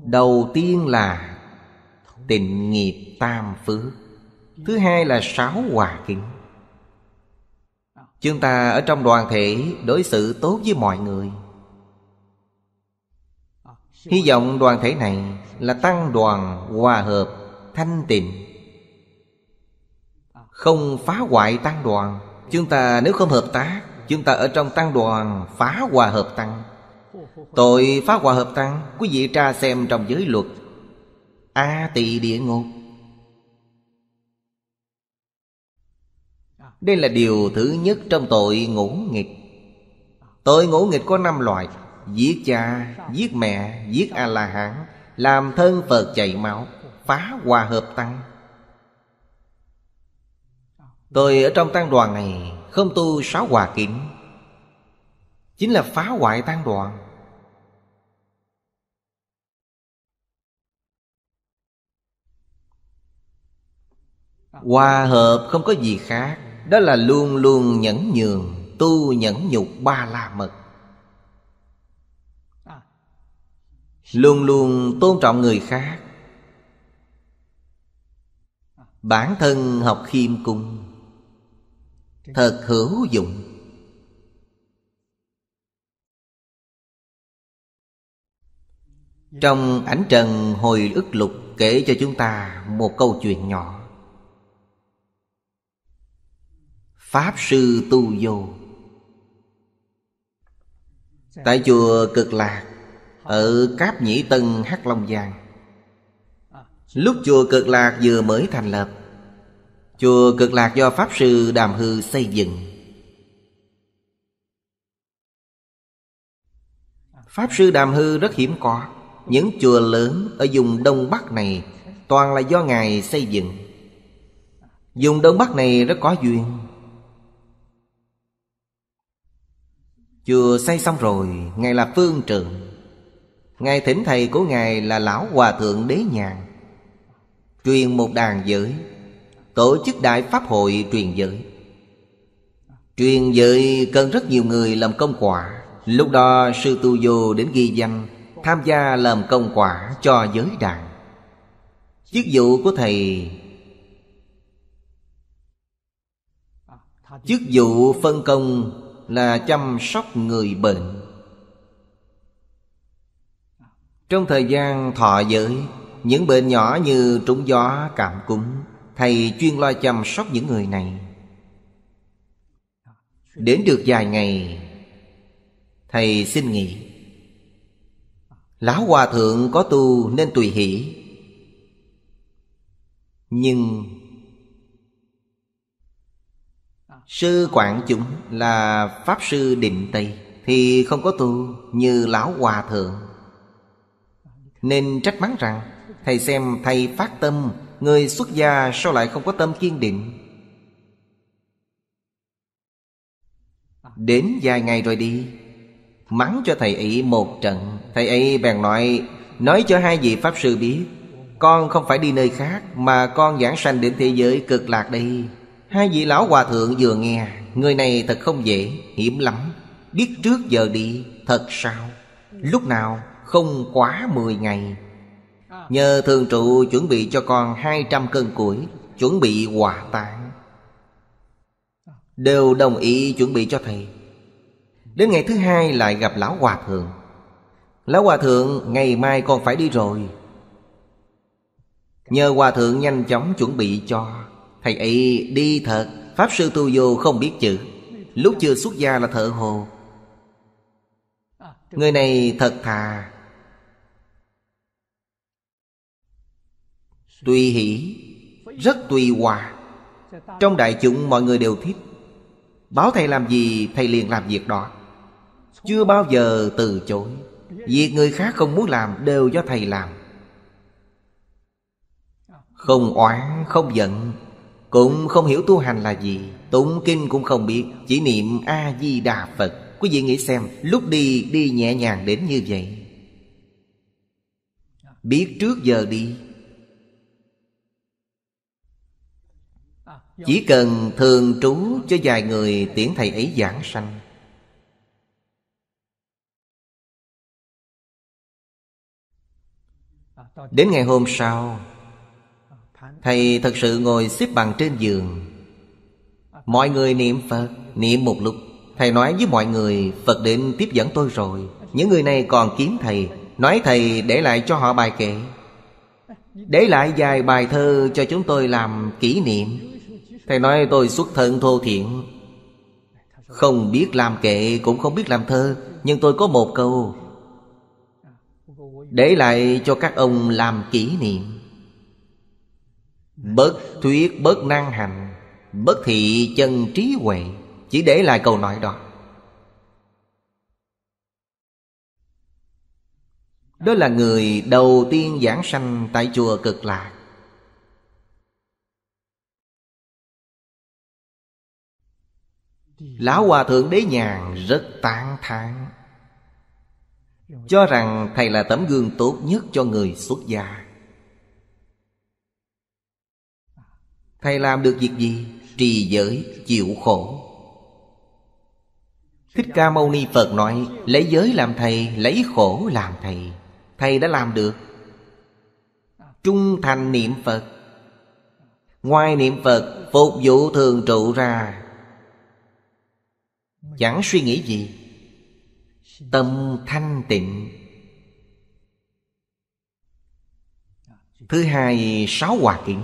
Đầu tiên là Tịnh nghiệp tam phước Thứ hai là sáu hòa kính Chúng ta ở trong đoàn thể đối xử tốt với mọi người Hy vọng đoàn thể này là tăng đoàn hòa hợp thanh tịnh Không phá hoại tăng đoàn Chúng ta nếu không hợp tác Chúng ta ở trong tăng đoàn phá hòa hợp tăng Tội phá hòa hợp tăng Quý vị tra xem trong giới luật A à, tỳ địa ngục Đây là điều thứ nhất trong tội ngũ nghịch Tội ngũ nghịch có năm loại Giết cha, giết mẹ, giết A-la-hán Làm thân Phật chạy máu Phá hòa hợp tăng Tôi ở trong tăng đoàn này không tu sáu hòa kiện Chính là phá hoại tan đoạn Hòa hợp không có gì khác Đó là luôn luôn nhẫn nhường Tu nhẫn nhục ba la mật Luôn luôn tôn trọng người khác Bản thân học khiêm cung thật hữu dụng trong ảnh trần hồi ức lục kể cho chúng ta một câu chuyện nhỏ pháp sư tu vô tại chùa cực lạc ở cáp nhĩ tân hắc long giang lúc chùa cực lạc vừa mới thành lập Chùa cực lạc do Pháp Sư Đàm Hư xây dựng Pháp Sư Đàm Hư rất hiếm có Những chùa lớn ở vùng Đông Bắc này Toàn là do Ngài xây dựng Vùng Đông Bắc này rất có duyên Chùa xây xong rồi Ngài là phương trưởng Ngài thỉnh thầy của Ngài là Lão Hòa Thượng Đế Nhàn Truyền một đàn giới tổ chức đại pháp hội truyền giới truyền giới cần rất nhiều người làm công quả lúc đó sư tu vô đến ghi danh tham gia làm công quả cho giới đàn chức vụ của thầy chức vụ phân công là chăm sóc người bệnh trong thời gian thọ giới những bệnh nhỏ như trúng gió cảm cúng thầy chuyên lo chăm sóc những người này đến được vài ngày thầy xin nghỉ lão hòa thượng có tu nên tùy hỷ nhưng sư quản chúng là pháp sư định tây thì không có tu như lão hòa thượng nên trách mắng rằng thầy xem thầy phát tâm Người xuất gia sao lại không có tâm kiên định Đến vài ngày rồi đi Mắng cho thầy ấy một trận Thầy ấy bèn nói Nói cho hai vị Pháp Sư biết Con không phải đi nơi khác Mà con giảng sanh đến thế giới cực lạc đây Hai vị lão hòa thượng vừa nghe Người này thật không dễ Hiểm lắm Biết trước giờ đi Thật sao Lúc nào không quá 10 ngày Nhờ thường trụ chuẩn bị cho con 200 cân củi Chuẩn bị hòa táng Đều đồng ý chuẩn bị cho thầy Đến ngày thứ hai lại gặp Lão Hòa Thượng Lão Hòa Thượng ngày mai con phải đi rồi Nhờ Hòa Thượng nhanh chóng chuẩn bị cho Thầy ấy đi thật Pháp sư tu vô không biết chữ Lúc chưa xuất gia là thợ hồ Người này thật thà Tùy hỷ Rất tùy hòa Trong đại chúng mọi người đều thích Báo thầy làm gì thầy liền làm việc đó Chưa bao giờ từ chối Việc người khác không muốn làm đều do thầy làm Không oán, không giận Cũng không hiểu tu hành là gì Tụng kinh cũng không biết Chỉ niệm A-di-đà Phật Quý vị nghĩ xem Lúc đi, đi nhẹ nhàng đến như vậy Biết trước giờ đi Chỉ cần thường trú cho vài người tiễn thầy ấy giảng sanh Đến ngày hôm sau Thầy thật sự ngồi xếp bằng trên giường Mọi người niệm Phật Niệm một lúc Thầy nói với mọi người Phật định tiếp dẫn tôi rồi Những người này còn kiếm thầy Nói thầy để lại cho họ bài kệ Để lại vài bài thơ cho chúng tôi làm kỷ niệm Thầy nói tôi xuất thân thô thiện Không biết làm kệ cũng không biết làm thơ Nhưng tôi có một câu Để lại cho các ông làm kỷ niệm Bất thuyết bất năng hành Bất thị chân trí huệ Chỉ để lại câu nói đó Đó là người đầu tiên giảng sanh tại chùa Cực Lạc lão hòa thượng đế nhàn rất tán thán cho rằng thầy là tấm gương tốt nhất cho người xuất gia thầy làm được việc gì trì giới chịu khổ thích ca mâu ni phật nói lấy giới làm thầy lấy khổ làm thầy thầy đã làm được trung thành niệm phật ngoài niệm phật phục vụ thường trụ ra chẳng suy nghĩ gì tâm thanh tịnh thứ hai sáu hòa kiện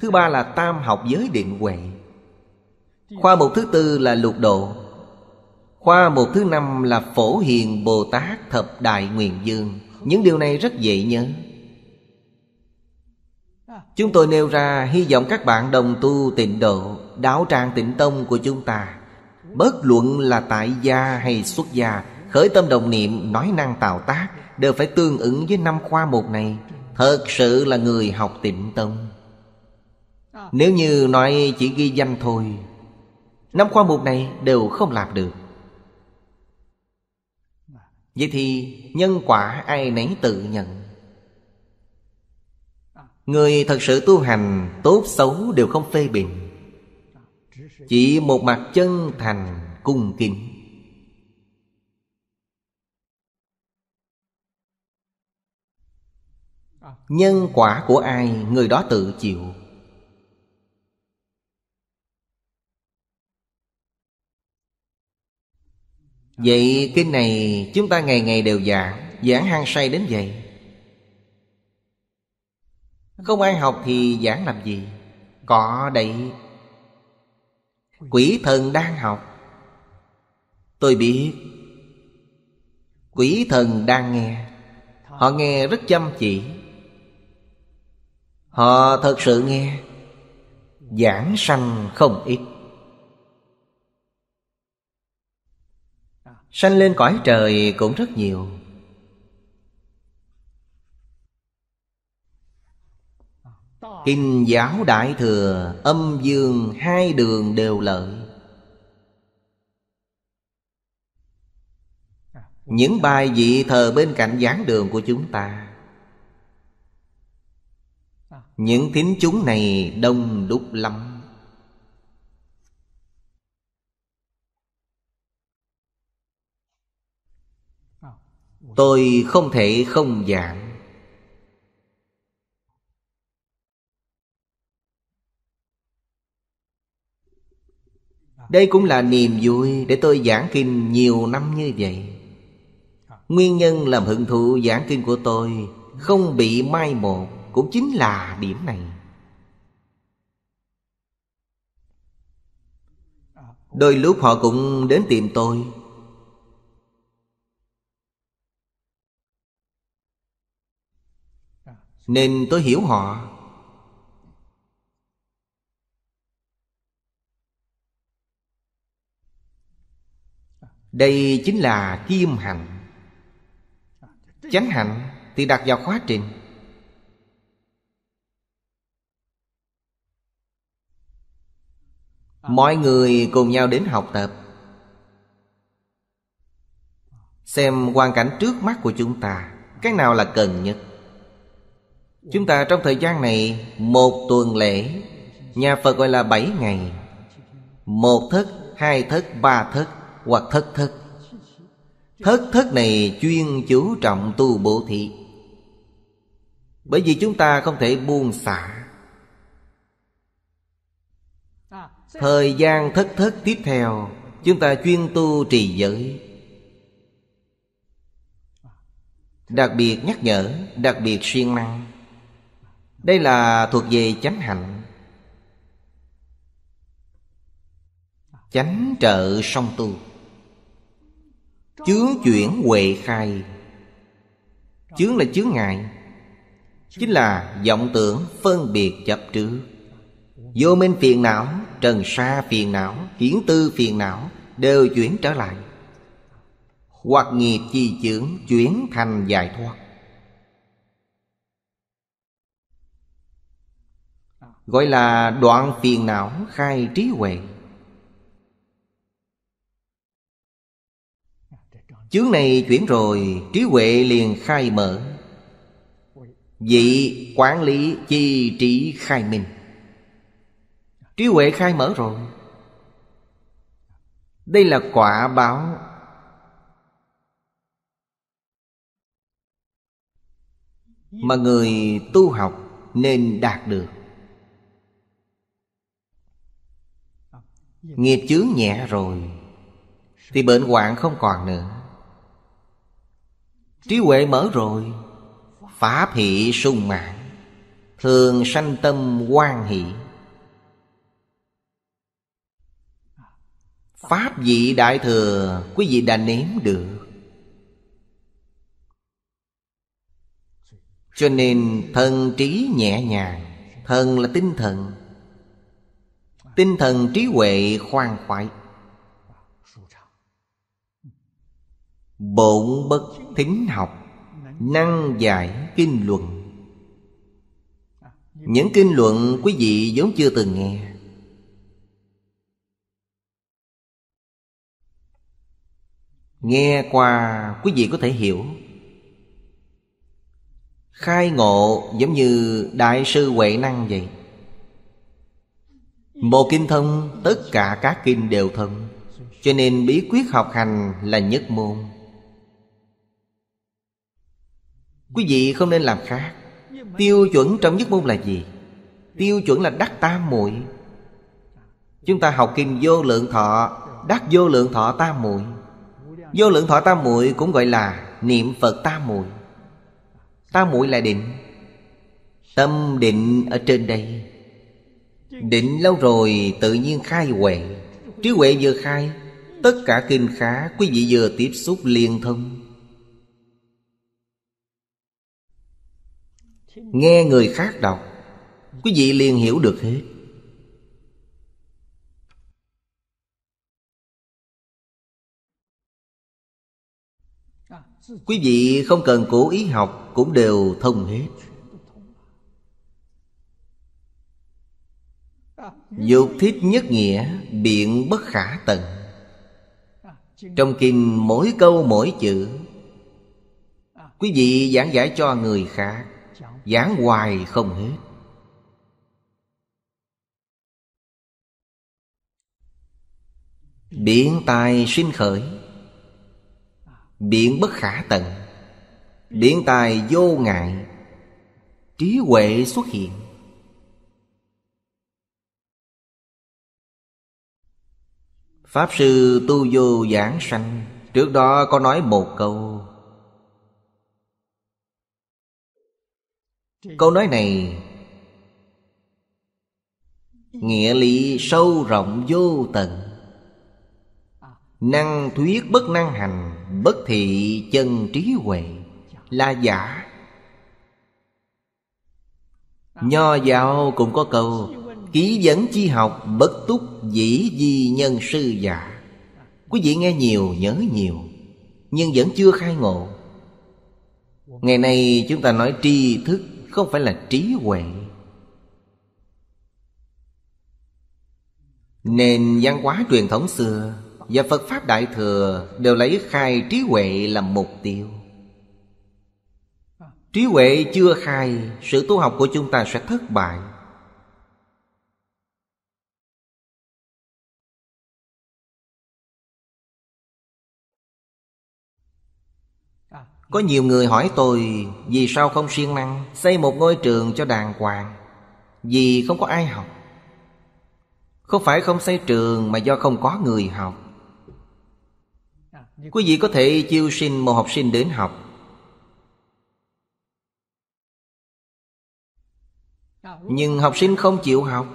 thứ ba là tam học giới định huệ khoa một thứ tư là lục độ khoa một thứ năm là phổ hiền bồ tát thập đại nguyện dương những điều này rất dễ nhớ chúng tôi nêu ra hy vọng các bạn đồng tu tịnh độ đáo tràng tịnh tông của chúng ta Bất luận là tại gia hay xuất gia Khởi tâm đồng niệm nói năng tạo tác Đều phải tương ứng với năm khoa một này Thật sự là người học tịnh tâm à. Nếu như nói chỉ ghi danh thôi Năm khoa mục này đều không làm được Vậy thì nhân quả ai nấy tự nhận Người thật sự tu hành tốt xấu đều không phê bình chỉ một mặt chân thành cung kính nhân quả của ai người đó tự chịu vậy kinh này chúng ta ngày ngày đều giảng giảng hăng say đến vậy không ai học thì giảng làm gì có đấy Quỷ thần đang học Tôi biết Quỷ thần đang nghe Họ nghe rất chăm chỉ Họ thật sự nghe Giảng sanh không ít Sanh lên cõi trời cũng rất nhiều Kinh giáo đại thừa Âm dương hai đường đều lợi Những bài vị thờ bên cạnh giảng đường của chúng ta Những tín chúng này đông đúc lắm Tôi không thể không giảng Đây cũng là niềm vui để tôi giảng kinh nhiều năm như vậy Nguyên nhân làm hưởng thụ giảng kinh của tôi Không bị mai một cũng chính là điểm này Đôi lúc họ cũng đến tìm tôi Nên tôi hiểu họ Đây chính là kim hạnh Chánh hạnh thì đặt vào khóa trình Mọi người cùng nhau đến học tập Xem hoàn cảnh trước mắt của chúng ta Cái nào là cần nhất Chúng ta trong thời gian này Một tuần lễ Nhà Phật gọi là bảy ngày Một thức, hai thức, ba thức hoặc thất thất Thất thất này chuyên chú trọng tu bổ thị Bởi vì chúng ta không thể buông xả Thời gian thất thất tiếp theo Chúng ta chuyên tu trì giới Đặc biệt nhắc nhở Đặc biệt siêng năng Đây là thuộc về chánh hạnh Chánh trợ song tu Chướng chuyển huệ khai Chướng là chướng ngại Chính là vọng tưởng phân biệt chấp trước Vô minh phiền não, trần sa phiền não, hiển tư phiền não Đều chuyển trở lại Hoặc nghiệp chi chướng chuyển thành giải thoát Gọi là đoạn phiền não khai trí huệ Chướng này chuyển rồi Trí huệ liền khai mở Vị quản lý chi trí khai minh Trí huệ khai mở rồi Đây là quả báo Mà người tu học nên đạt được Nghiệp chướng nhẹ rồi Thì bệnh hoạn không còn nữa Trí huệ mở rồi Pháp hỷ sung mãn Thường sanh tâm quan hỷ Pháp vị đại thừa Quý vị đã nếm được Cho nên thân trí nhẹ nhàng Thân là tinh thần Tinh thần trí huệ khoan khoái Bổn bất thính học Năng giải kinh luận Những kinh luận quý vị vốn chưa từng nghe Nghe qua quý vị có thể hiểu Khai ngộ giống như Đại sư Huệ Năng vậy Bộ kinh thông tất cả các kinh đều thông Cho nên bí quyết học hành là nhất môn Quý vị không nên làm khác Tiêu chuẩn trong nhất môn là gì? Tiêu chuẩn là đắc tam muội Chúng ta học kinh vô lượng thọ Đắc vô lượng thọ tam muội Vô lượng thọ tam muội cũng gọi là Niệm Phật tam muội Tam muội là định Tâm định ở trên đây Định lâu rồi tự nhiên khai huệ Trí huệ vừa khai Tất cả kinh khá quý vị vừa tiếp xúc liên thông nghe người khác đọc quý vị liền hiểu được hết quý vị không cần cố ý học cũng đều thông hết dục thiết nhất nghĩa biện bất khả tận trong kinh mỗi câu mỗi chữ quý vị giảng giải cho người khác giảng hoài không hết Biển tài sinh khởi Biển bất khả tận Biển tài vô ngại Trí huệ xuất hiện Pháp sư Tu Vô Giảng Sanh Trước đó có nói một câu câu nói này nghĩa lý sâu rộng vô tận năng thuyết bất năng hành bất thị chân trí huệ là giả nho giáo cũng có câu ký dẫn chi học bất túc dĩ di nhân sư giả quý vị nghe nhiều nhớ nhiều nhưng vẫn chưa khai ngộ ngày nay chúng ta nói tri thức không phải là trí huệ Nền văn hóa truyền thống xưa Và Phật Pháp Đại Thừa Đều lấy khai trí huệ làm mục tiêu Trí huệ chưa khai Sự tu học của chúng ta sẽ thất bại Có nhiều người hỏi tôi Vì sao không siêng năng Xây một ngôi trường cho đàng hoàng Vì không có ai học Không phải không xây trường Mà do không có người học Quý vị có thể chiêu sinh một học sinh đến học Nhưng học sinh không chịu học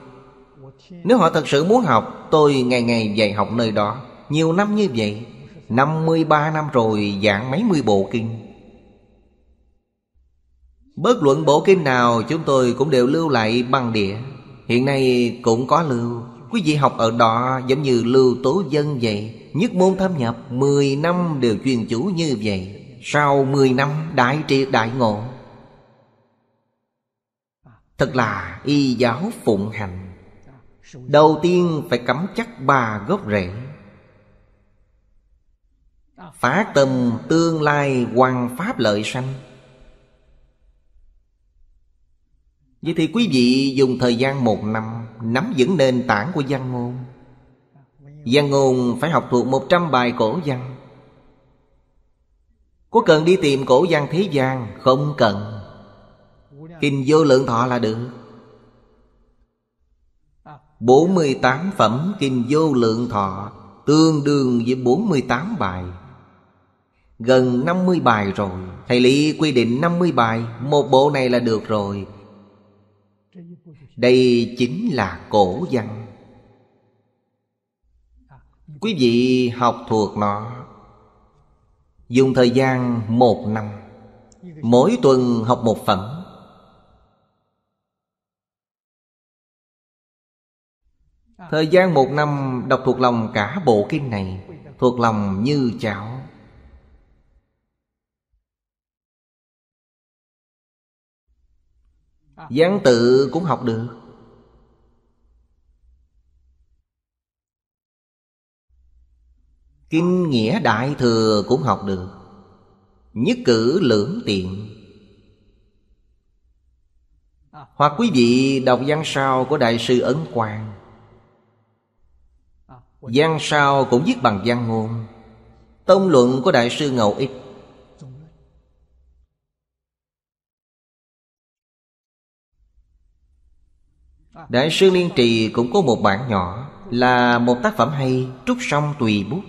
Nếu họ thật sự muốn học Tôi ngày ngày dạy học nơi đó Nhiều năm như vậy 53 năm rồi giảng mấy mươi bộ kinh Bất luận bộ kinh nào chúng tôi cũng đều lưu lại bằng đĩa Hiện nay cũng có lưu Quý vị học ở đó giống như lưu tố dân vậy Nhất môn thâm nhập 10 năm đều chuyên chủ như vậy Sau 10 năm đại triệt đại ngộ Thật là y giáo phụng hành Đầu tiên phải cắm chắc ba gốc rễ Phát tâm tương lai hoàng pháp lợi sanh Vậy thì quý vị dùng thời gian một năm Nắm vững nền tảng của văn ngôn Văn ngôn phải học thuộc một trăm bài cổ văn Có cần đi tìm cổ văn thế gian Không cần Kinh vô lượng thọ là được 48 phẩm Kinh vô lượng thọ Tương đương với 48 bài Gần 50 bài rồi Thầy Lý quy định 50 bài Một bộ này là được rồi Đây chính là cổ văn Quý vị học thuộc nó Dùng thời gian một năm Mỗi tuần học một phẩm Thời gian một năm đọc thuộc lòng cả bộ kinh này Thuộc lòng như cháo Gián tự cũng học được Kinh nghĩa đại thừa cũng học được Nhất cử lưỡng tiện Hoặc quý vị đọc văn sao của Đại sư Ấn Quang Văn sao cũng viết bằng văn ngôn Tông luận của Đại sư Ngầu Ích Đại sư Liên Trì cũng có một bản nhỏ Là một tác phẩm hay Trúc song tùy bút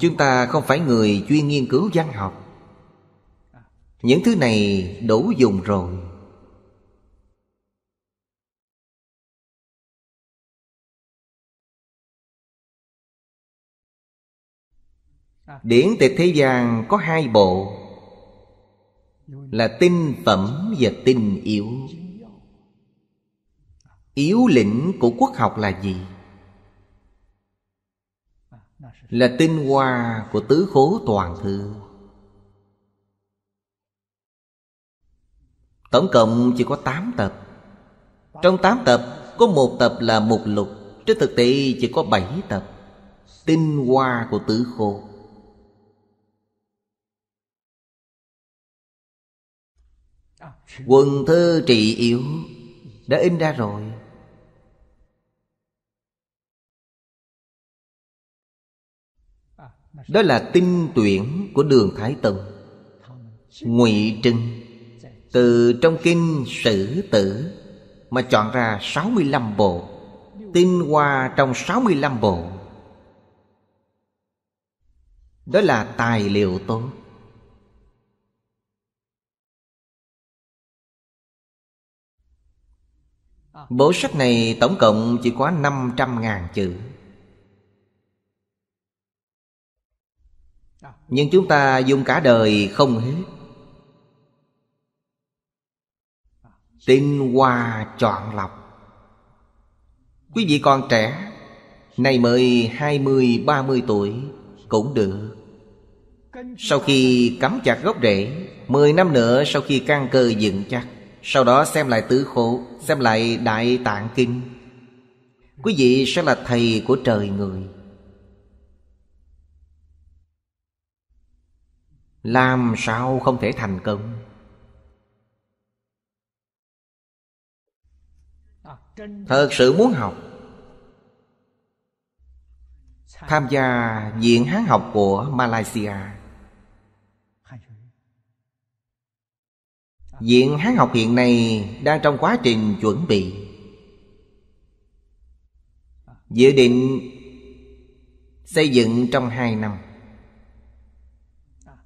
Chúng ta không phải người chuyên nghiên cứu văn học Những thứ này đủ dùng rồi điển tịch thế gian có hai bộ là tinh phẩm và tinh yếu yếu lĩnh của quốc học là gì là tinh hoa của tứ khố toàn thư tổng cộng chỉ có 8 tập trong 8 tập có một tập là mục lục trên thực tế chỉ có 7 tập tinh hoa của tứ khố Quần thơ trị yếu Đã in ra rồi Đó là tinh tuyển của đường Thái Tông Ngụy Trưng Từ trong kinh sử tử Mà chọn ra 65 bộ Tinh hoa trong 65 bộ Đó là tài liệu tốt Bộ sách này tổng cộng chỉ có 500 ngàn chữ Nhưng chúng ta dùng cả đời không hết Tinh hoa chọn lọc Quý vị còn trẻ Nay mới 20-30 tuổi Cũng được Sau khi cắm chặt gốc rễ 10 năm nữa sau khi căn cơ dựng chắc sau đó xem lại tứ khổ Xem lại Đại Tạng Kinh Quý vị sẽ là thầy của trời người Làm sao không thể thành công Thật sự muốn học Tham gia diện hán học của Malaysia Viện Hán học hiện nay đang trong quá trình chuẩn bị Dự định xây dựng trong hai năm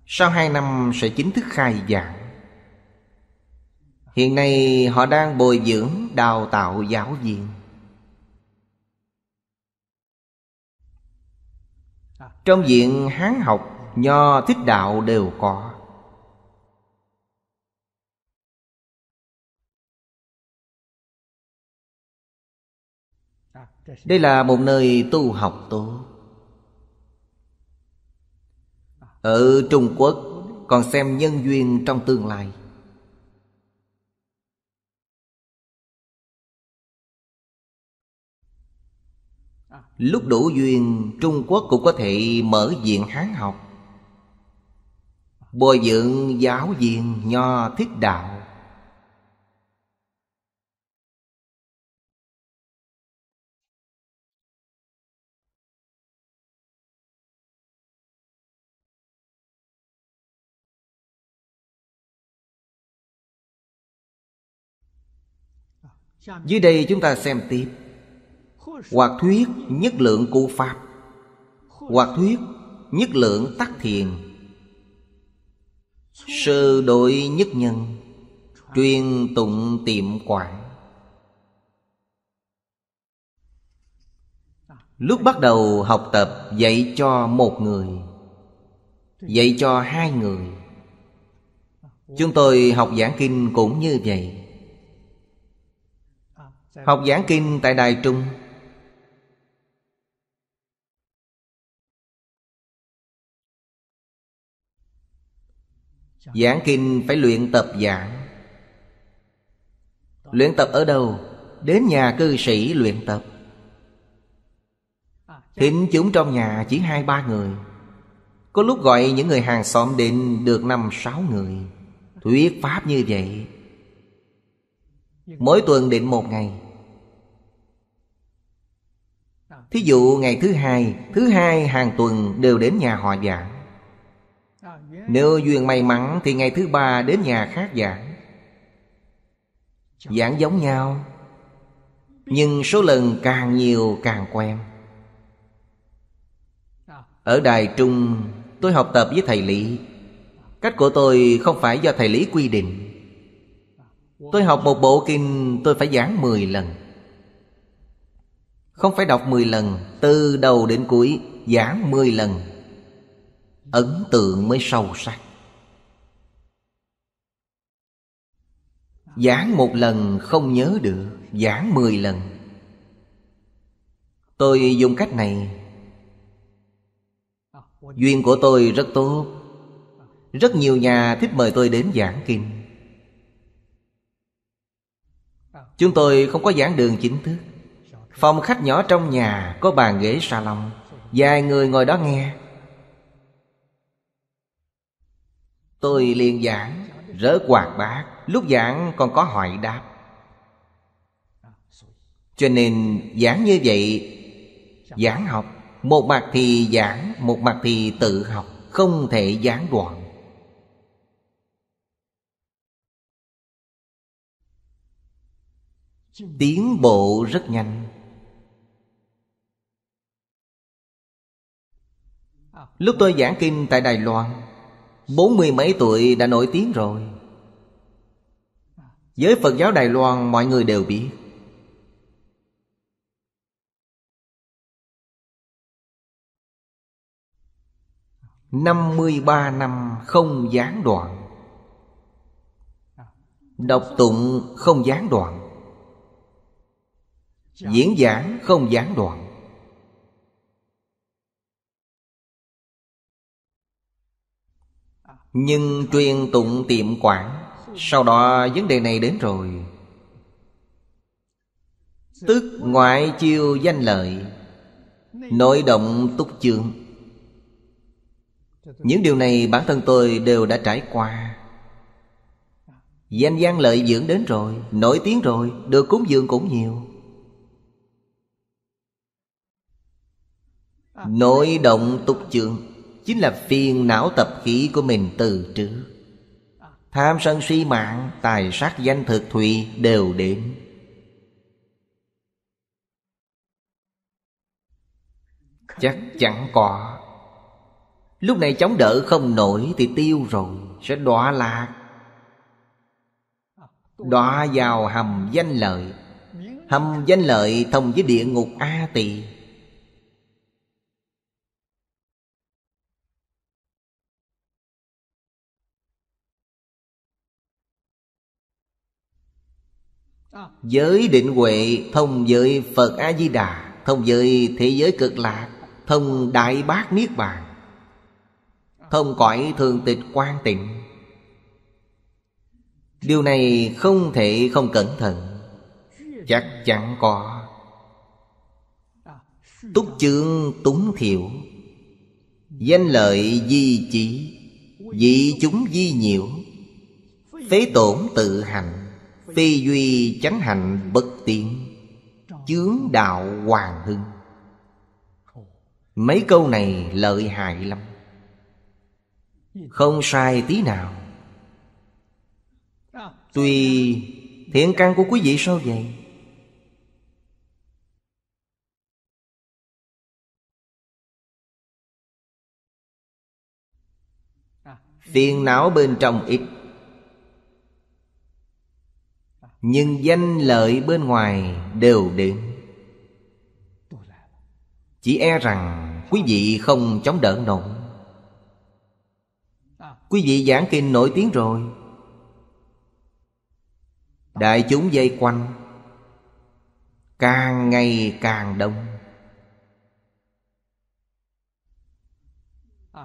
Sau hai năm sẽ chính thức khai giảng Hiện nay họ đang bồi dưỡng đào tạo giáo viên Trong viện Hán học, Nho thích đạo đều có đây là một nơi tu học tốt ở trung quốc còn xem nhân duyên trong tương lai lúc đủ duyên trung quốc cũng có thể mở viện hán học bồi dưỡng giáo viên nho thiết đạo dưới đây chúng ta xem tiếp hoặc thuyết nhất lượng cụ pháp hoặc thuyết nhất lượng tắc thiền sơ đội nhất nhân truyền tụng tiệm quảng lúc bắt đầu học tập dạy cho một người dạy cho hai người chúng tôi học giảng kinh cũng như vậy Học giảng kinh tại Đài Trung Giảng kinh phải luyện tập giảng Luyện tập ở đâu? Đến nhà cư sĩ luyện tập Thính chúng trong nhà chỉ hai ba người Có lúc gọi những người hàng xóm đến được năm sáu người Thuyết pháp như vậy Mỗi tuần định một ngày Thí dụ ngày thứ hai Thứ hai hàng tuần đều đến nhà họ giảng Nếu duyên may mắn Thì ngày thứ ba đến nhà khác giảng Giảng giống nhau Nhưng số lần càng nhiều càng quen Ở Đài Trung Tôi học tập với thầy Lý Cách của tôi không phải do thầy Lý quy định Tôi học một bộ kinh Tôi phải giảng 10 lần không phải đọc 10 lần Từ đầu đến cuối giảng 10 lần Ấn tượng mới sâu sắc Giảng một lần không nhớ được Giảng 10 lần Tôi dùng cách này Duyên của tôi rất tốt Rất nhiều nhà thích mời tôi đến giảng kinh Chúng tôi không có giảng đường chính thức Phòng khách nhỏ trong nhà có bàn ghế salon Vài người ngồi đó nghe Tôi liền giảng Rỡ quạt bát Lúc giảng còn có hỏi đáp Cho nên giảng như vậy Giảng học Một mặt thì giảng Một mặt thì tự học Không thể gián đoạn Tiến bộ rất nhanh Lúc tôi giảng kinh tại Đài Loan Bốn mươi mấy tuổi đã nổi tiếng rồi Giới Phật giáo Đài Loan mọi người đều biết năm mươi ba năm không gián đoạn Đọc tụng không gián đoạn Diễn giảng không gián đoạn Nhưng truyền tụng tiệm quản Sau đó vấn đề này đến rồi Tức ngoại chiêu danh lợi Nội động túc trường Những điều này bản thân tôi đều đã trải qua Danh gian lợi dưỡng đến rồi Nổi tiếng rồi Được cúng dường cũng nhiều Nội động túc trường Chính là phiền não tập khí của mình từ trước Tham sân si mạng, tài sắc danh thực thùy đều đến Chắc chẳng có Lúc này chống đỡ không nổi thì tiêu rồi Sẽ đọa lạc Đọa vào hầm danh lợi Hầm danh lợi thông với địa ngục A tỳ Giới định huệ thông giới Phật A-di-đà Thông giới thế giới cực lạc Thông Đại Bác Niết Bàn Thông cõi thường tịch quan tịnh Điều này không thể không cẩn thận Chắc chắn có Túc chương túng thiểu Danh lợi di chỉ Dị chúng di nhiễu Phế tổn tự hành Phê duy chánh hạnh bất tiện Chướng đạo hoàng hưng Mấy câu này lợi hại lắm Không sai tí nào Tuy thiện căn của quý vị sao vậy? Phiền não bên trong ít nhưng danh lợi bên ngoài đều đến chỉ e rằng quý vị không chống đỡ nổi quý vị giảng kinh nổi tiếng rồi đại chúng dây quanh càng ngày càng đông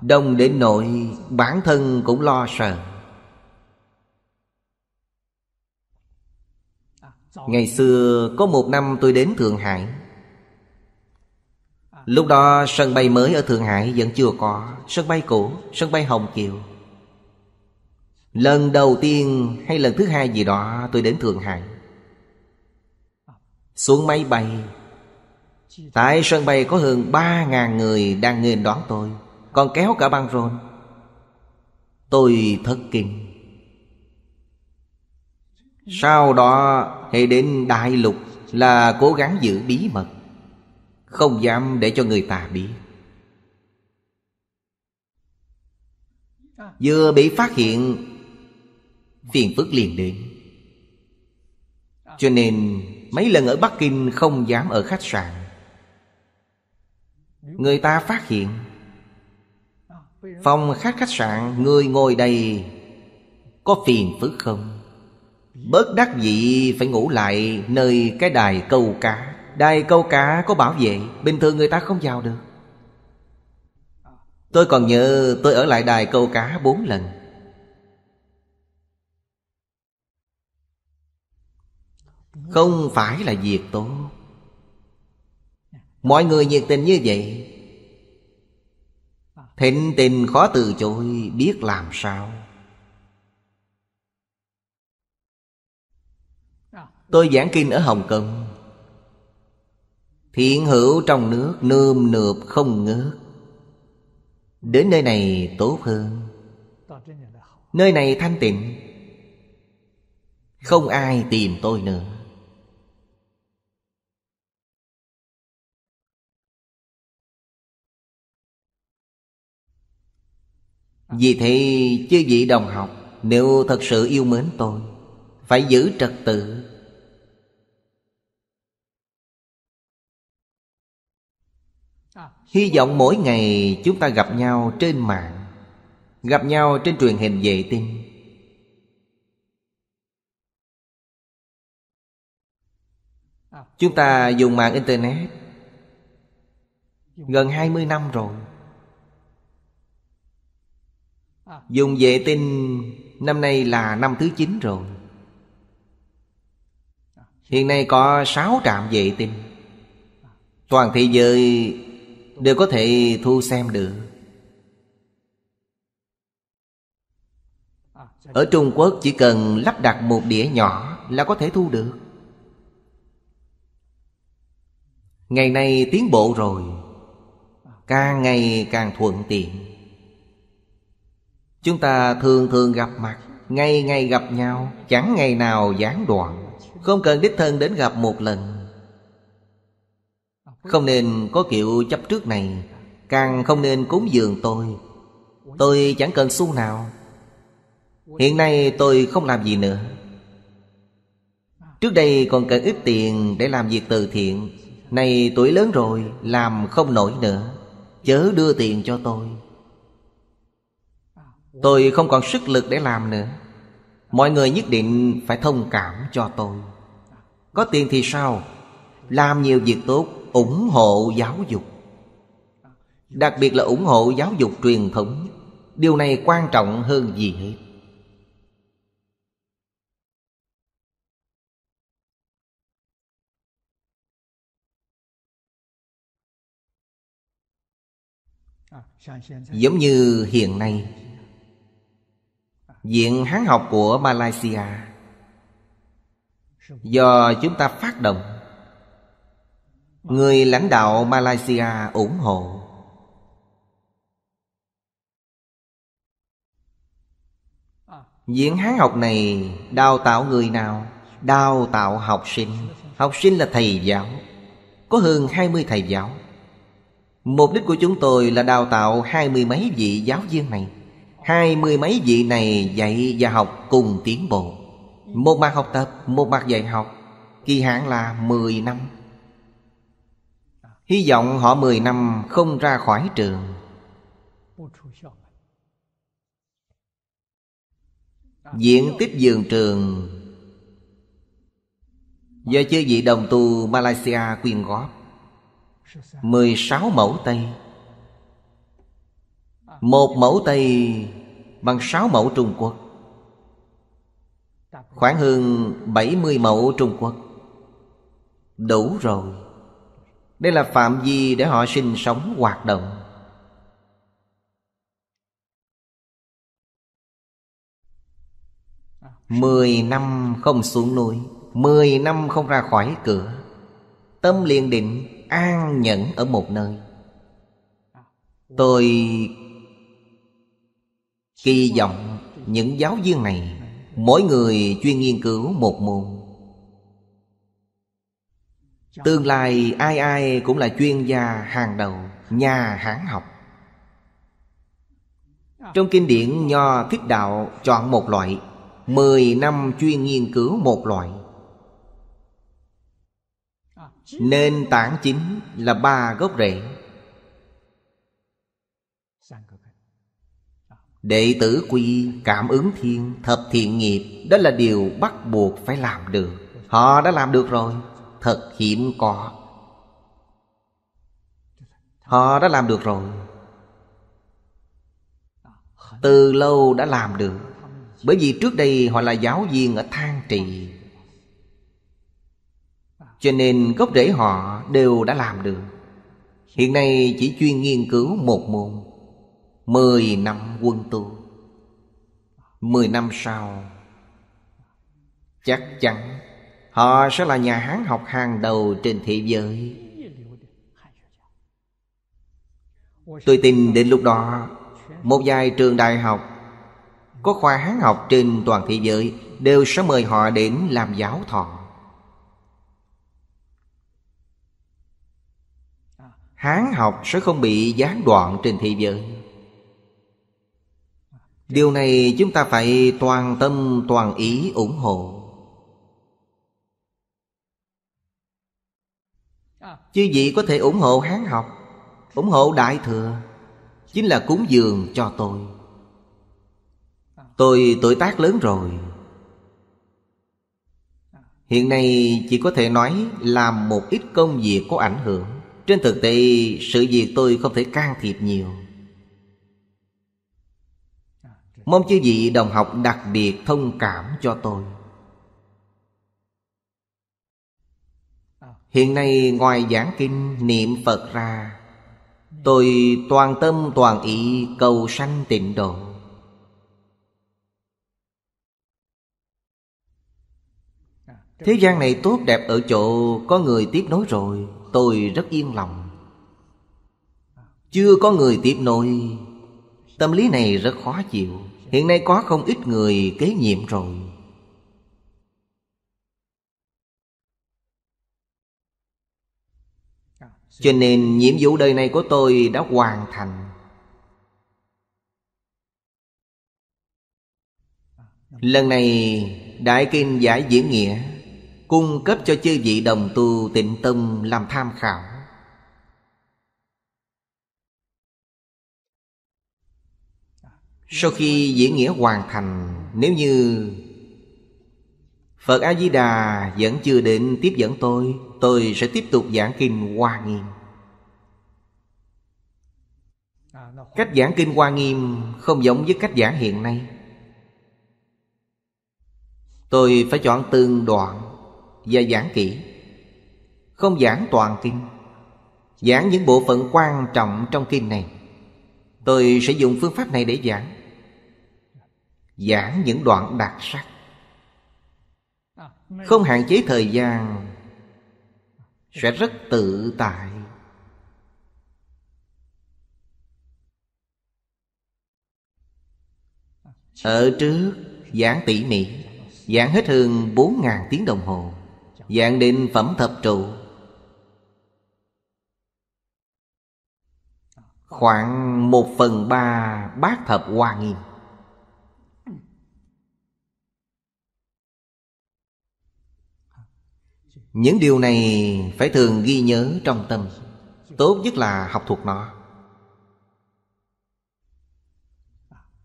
đông đến nỗi bản thân cũng lo sợ Ngày xưa có một năm tôi đến Thượng Hải Lúc đó sân bay mới ở Thượng Hải vẫn chưa có Sân bay cũ, sân bay Hồng Kiều Lần đầu tiên hay lần thứ hai gì đó tôi đến Thượng Hải Xuống máy bay Tại sân bay có hơn 3.000 người đang nghênh đón tôi Còn kéo cả băng rôn Tôi thất kinh sau đó hệ đến đại lục là cố gắng giữ bí mật Không dám để cho người ta biết Vừa bị phát hiện Phiền phức liền đến Cho nên mấy lần ở Bắc Kinh không dám ở khách sạn Người ta phát hiện Phòng khách khách sạn người ngồi đây Có phiền phức không? Bớt đắc dị phải ngủ lại nơi cái đài câu cá Đài câu cá có bảo vệ Bình thường người ta không vào được Tôi còn nhớ tôi ở lại đài câu cá bốn lần Không phải là việc tốt Mọi người nhiệt tình như vậy Thịnh tình khó từ chối Biết làm sao Tôi giảng kinh ở Hồng Kông Thiện hữu trong nước nơm nượp không ngớt Đến nơi này tốt hơn Nơi này thanh tịnh Không ai tìm tôi nữa Vì thế chư vị đồng học Nếu thật sự yêu mến tôi Phải giữ trật tự Hy vọng mỗi ngày chúng ta gặp nhau trên mạng Gặp nhau trên truyền hình vệ tinh Chúng ta dùng mạng Internet Gần 20 năm rồi Dùng vệ tinh năm nay là năm thứ 9 rồi Hiện nay có 6 trạm vệ tinh Toàn thế giới đều có thể thu xem được ở trung quốc chỉ cần lắp đặt một đĩa nhỏ là có thể thu được ngày nay tiến bộ rồi càng ngày càng thuận tiện chúng ta thường thường gặp mặt ngày ngày gặp nhau chẳng ngày nào gián đoạn không cần đích thân đến gặp một lần không nên có kiểu chấp trước này Càng không nên cúng dường tôi Tôi chẳng cần xu nào Hiện nay tôi không làm gì nữa Trước đây còn cần ít tiền để làm việc từ thiện Này tuổi lớn rồi làm không nổi nữa Chớ đưa tiền cho tôi Tôi không còn sức lực để làm nữa Mọi người nhất định phải thông cảm cho tôi Có tiền thì sao Làm nhiều việc tốt ủng hộ giáo dục đặc biệt là ủng hộ giáo dục truyền thống điều này quan trọng hơn gì hết giống như hiện nay viện hán học của malaysia do chúng ta phát động người lãnh đạo malaysia ủng hộ diễn hán học này đào tạo người nào đào tạo học sinh học sinh là thầy giáo có hơn hai mươi thầy giáo Mục đích của chúng tôi là đào tạo hai mươi mấy vị giáo viên này Hai mươi mấy vị này dạy và học cùng tiến bộ Một mặt học tập, một mặt dạy học Kỳ hạn là mười năm Hy vọng họ 10 năm không ra khỏi trường Diện tích giường trường Do chư vị đồng tu Malaysia quyên góp 16 mẫu Tây Một mẫu Tây bằng 6 mẫu Trung Quốc Khoảng hơn 70 mẫu Trung Quốc Đủ rồi đây là phạm vi để họ sinh sống hoạt động Mười năm không xuống núi Mười năm không ra khỏi cửa Tâm liền định an nhẫn ở một nơi Tôi kỳ vọng những giáo viên này Mỗi người chuyên nghiên cứu một môn Tương lai ai ai cũng là chuyên gia hàng đầu Nhà hãng học Trong kinh điển Nho Thích Đạo chọn một loại Mười năm chuyên nghiên cứu một loại nên tảng chính là ba gốc rễ Đệ tử quy cảm ứng thiên thập thiện nghiệp Đó là điều bắt buộc phải làm được Họ đã làm được rồi thật hiếm có họ đã làm được rồi từ lâu đã làm được bởi vì trước đây họ là giáo viên ở thang trì cho nên gốc rễ họ đều đã làm được hiện nay chỉ chuyên nghiên cứu một môn mười năm quân tu mười năm sau chắc chắn Họ sẽ là nhà Hán học hàng đầu trên thế giới Tôi tin đến lúc đó Một vài trường đại học Có khoa Hán học trên toàn thế giới Đều sẽ mời họ đến làm giáo thọ Hán học sẽ không bị gián đoạn trên thế giới Điều này chúng ta phải toàn tâm toàn ý ủng hộ Chư vị có thể ủng hộ Hán học Ủng hộ Đại Thừa Chính là cúng dường cho tôi Tôi tuổi tác lớn rồi Hiện nay chỉ có thể nói làm một ít công việc có ảnh hưởng Trên thực tế sự việc tôi không thể can thiệp nhiều Mong chư vị đồng học đặc biệt thông cảm cho tôi Hiện nay ngoài giảng kinh niệm Phật ra Tôi toàn tâm toàn ý cầu sanh tịnh độ Thế gian này tốt đẹp ở chỗ có người tiếp nối rồi Tôi rất yên lòng Chưa có người tiếp nối Tâm lý này rất khó chịu Hiện nay có không ít người kế nhiệm rồi Cho nên nhiệm vụ đời này của tôi đã hoàn thành Lần này Đại Kinh Giải Diễn Nghĩa Cung cấp cho chư vị đồng tu tịnh tâm làm tham khảo Sau khi diễn nghĩa hoàn thành Nếu như Phật A-di-đà vẫn chưa định tiếp dẫn tôi Tôi sẽ tiếp tục giảng kinh Hoa Nghiêm Cách giảng kinh Hoa Nghiêm không giống với cách giảng hiện nay Tôi phải chọn từng đoạn và giảng kỹ Không giảng toàn kinh Giảng những bộ phận quan trọng trong kinh này Tôi sẽ dùng phương pháp này để giảng Giảng những đoạn đặc sắc không hạn chế thời gian Sẽ rất tự tại Ở trước giảng tỉ mỉ Giảng hết hơn bốn ngàn tiếng đồng hồ Giảng định phẩm thập trụ Khoảng một phần ba bát thập hoa nghiêm những điều này phải thường ghi nhớ trong tâm Tốt nhất là học thuộc nó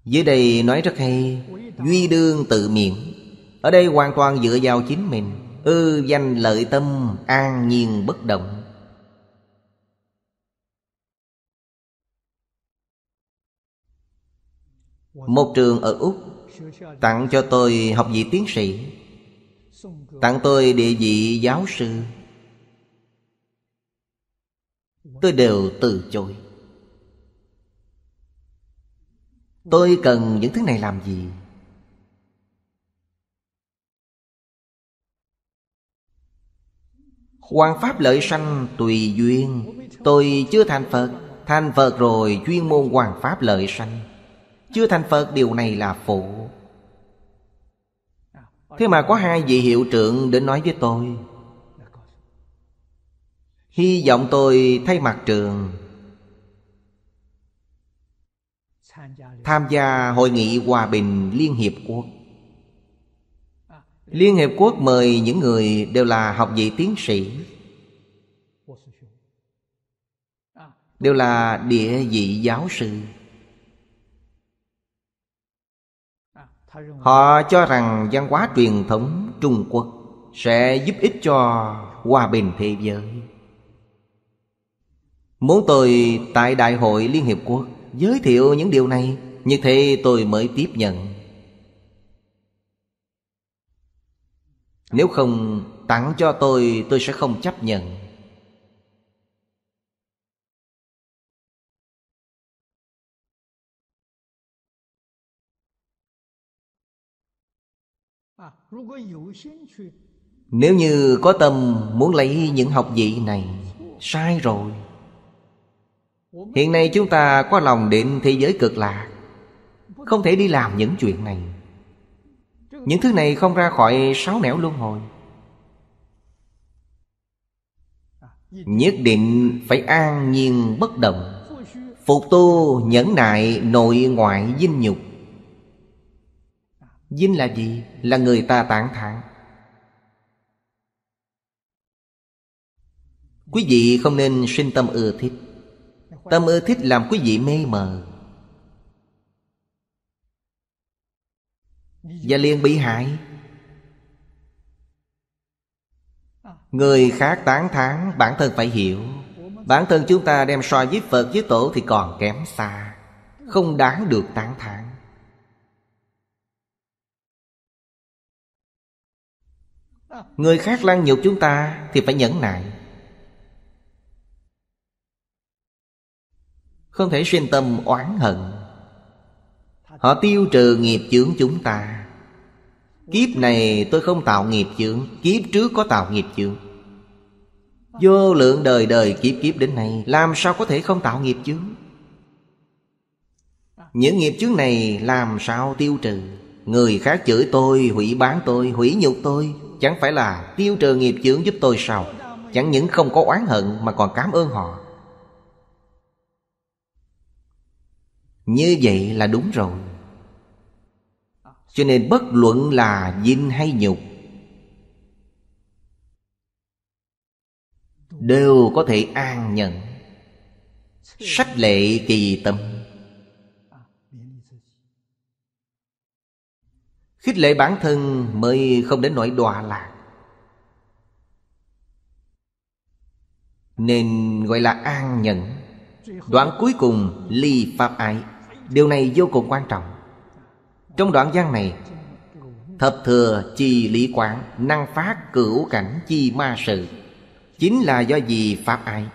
Dưới đây nói rất hay Duy đương tự miệng Ở đây hoàn toàn dựa vào chính mình Ư danh lợi tâm an nhiên bất động Một trường ở Úc Tặng cho tôi học vị tiến sĩ Tặng tôi địa vị giáo sư Tôi đều từ chối Tôi cần những thứ này làm gì? Hoàng pháp lợi sanh tùy duyên Tôi chưa thành Phật Thành Phật rồi chuyên môn hoàng pháp lợi sanh Chưa thành Phật điều này là phụ thế mà có hai vị hiệu trưởng đến nói với tôi hy vọng tôi thay mặt trường tham gia hội nghị hòa bình liên hiệp quốc liên hiệp quốc mời những người đều là học vị tiến sĩ đều là địa vị giáo sư Họ cho rằng văn hóa truyền thống Trung Quốc Sẽ giúp ích cho hòa bình thế giới Muốn tôi tại Đại hội Liên Hiệp Quốc Giới thiệu những điều này Như thế tôi mới tiếp nhận Nếu không tặng cho tôi tôi sẽ không chấp nhận nếu như có tâm muốn lấy những học vị này Sai rồi Hiện nay chúng ta có lòng đến thế giới cực lạc Không thể đi làm những chuyện này Những thứ này không ra khỏi sáu nẻo luân hồi Nhất định phải an nhiên bất động Phục tu nhẫn nại nội ngoại dinh nhục vinh là gì? Là người ta tán thán Quý vị không nên sinh tâm ưa thích Tâm ưa thích làm quý vị mê mờ Và liền bị hại Người khác tán thán bản thân phải hiểu Bản thân chúng ta đem so với Phật với Tổ thì còn kém xa Không đáng được tán thán Người khác lăng nhục chúng ta Thì phải nhẫn nại Không thể xuyên tâm oán hận Họ tiêu trừ nghiệp chướng chúng ta Kiếp này tôi không tạo nghiệp chướng Kiếp trước có tạo nghiệp chướng Vô lượng đời đời kiếp kiếp đến nay Làm sao có thể không tạo nghiệp chướng Những nghiệp chướng này làm sao tiêu trừ Người khác chửi tôi, hủy bán tôi, hủy nhục tôi Chẳng phải là tiêu trừ nghiệp chướng giúp tôi sao Chẳng những không có oán hận mà còn cảm ơn họ Như vậy là đúng rồi Cho nên bất luận là dinh hay nhục Đều có thể an nhận Sách lệ kỳ tâm Khích lệ bản thân mới không đến nỗi đọa lạc Nên gọi là an nhẫn Đoạn cuối cùng ly pháp ái Điều này vô cùng quan trọng Trong đoạn văn này Thập thừa chi lý quán Năng phát cửu cảnh chi ma sự Chính là do gì pháp ái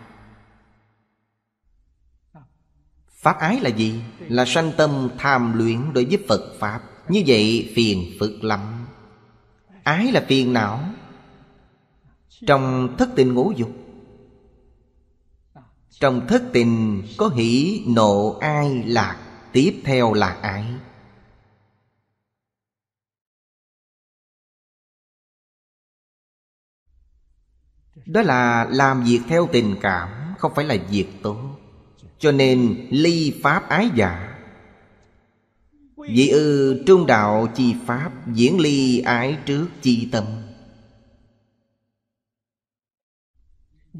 Pháp ái là gì? Là sanh tâm tham luyện đối với Phật Pháp như vậy phiền phức lắm Ái là phiền não Trong thất tình ngũ dục Trong thất tình có hỷ nộ ai lạc Tiếp theo là ái Đó là làm việc theo tình cảm Không phải là việc tốt Cho nên ly pháp ái giả vị ư trung đạo chi pháp Diễn ly ái trước chi tâm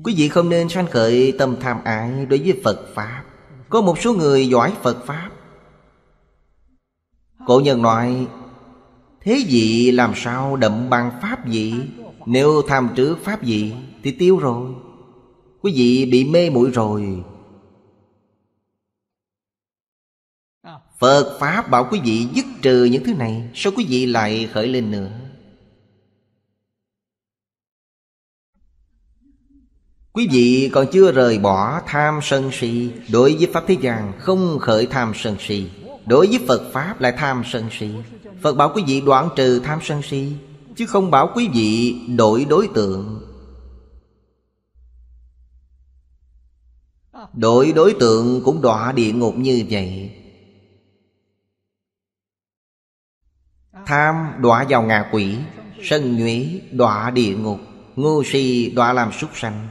Quý vị không nên sanh khởi tâm tham ái đối với Phật Pháp Có một số người giỏi Phật Pháp Cổ nhân nói Thế vị làm sao đậm bằng Pháp vị Nếu tham trước Pháp vị thì tiêu rồi Quý vị bị mê muội rồi Phật Pháp bảo quý vị dứt trừ những thứ này Sao quý vị lại khởi lên nữa Quý vị còn chưa rời bỏ tham sân si Đối với Pháp Thế gian không khởi tham sân si Đối với Phật Pháp lại tham sân si Phật bảo quý vị đoạn trừ tham sân si Chứ không bảo quý vị đổi đối tượng Đổi đối tượng cũng đọa địa ngục như vậy Tham đọa vào ngạ quỷ Sân nhuế đọa địa ngục Ngu si đọa làm súc sanh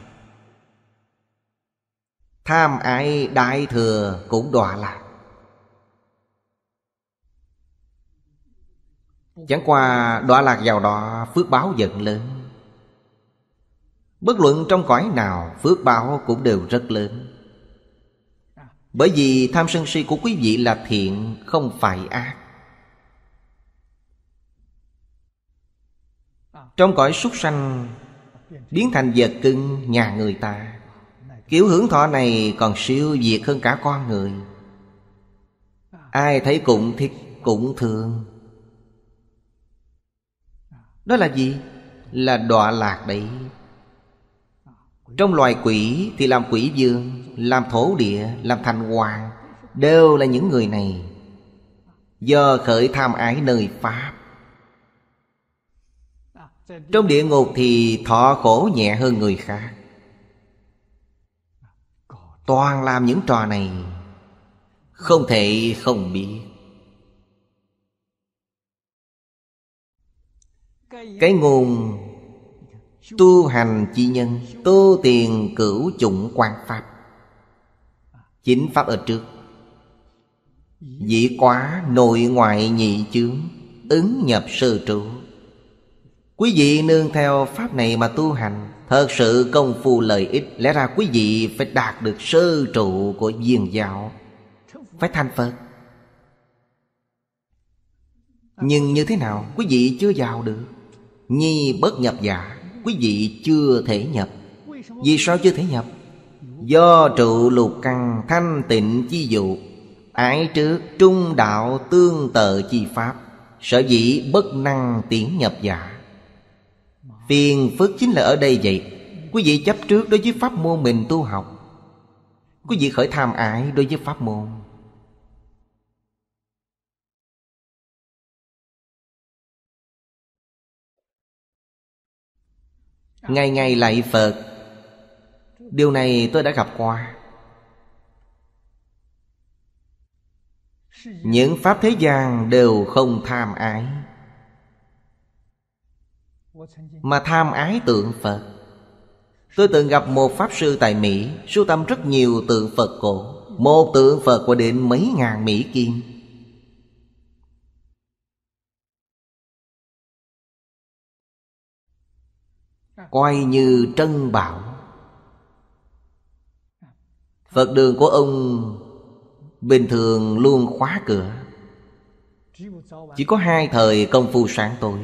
Tham ái đại thừa cũng đọa lạc Chẳng qua đọa lạc vào đó phước báo giận lớn Bất luận trong cõi nào phước báo cũng đều rất lớn Bởi vì tham sân si của quý vị là thiện không phải ác Trong cõi súc sanh Biến thành vật cưng nhà người ta Kiểu hưởng thọ này còn siêu việt hơn cả con người Ai thấy cũng thích cũng thương Đó là gì? Là đọa lạc đấy Trong loài quỷ thì làm quỷ dương Làm thổ địa, làm thành hoàng Đều là những người này Do khởi tham ái nơi Pháp trong địa ngục thì thọ khổ nhẹ hơn người khác Toàn làm những trò này Không thể không biết Cái nguồn Tu hành chi nhân tu tiền cửu chủng quan pháp Chính pháp ở trước Dĩ quá nội ngoại nhị chướng Ứng nhập sơ trụ Quý vị nương theo pháp này mà tu hành Thật sự công phu lợi ích Lẽ ra quý vị phải đạt được sơ trụ của viên giáo Phải thành Phật Nhưng như thế nào quý vị chưa vào được Nhi bất nhập giả Quý vị chưa thể nhập Vì sao chưa thể nhập Do trụ lục căn thanh tịnh chi dụ Ái trước trung đạo tương tự chi pháp Sở dĩ bất năng tiến nhập giả Phiền phức chính là ở đây vậy Quý vị chấp trước đối với pháp môn mình tu học Quý vị khởi tham ái đối với pháp môn Ngày ngày lại Phật Điều này tôi đã gặp qua Những pháp thế gian đều không tham ái mà tham ái tượng phật tôi từng gặp một pháp sư tại mỹ sưu tầm rất nhiều tượng phật cổ một tượng phật của đến mấy ngàn mỹ kim coi như trân bảo phật đường của ông bình thường luôn khóa cửa chỉ có hai thời công phu sáng tối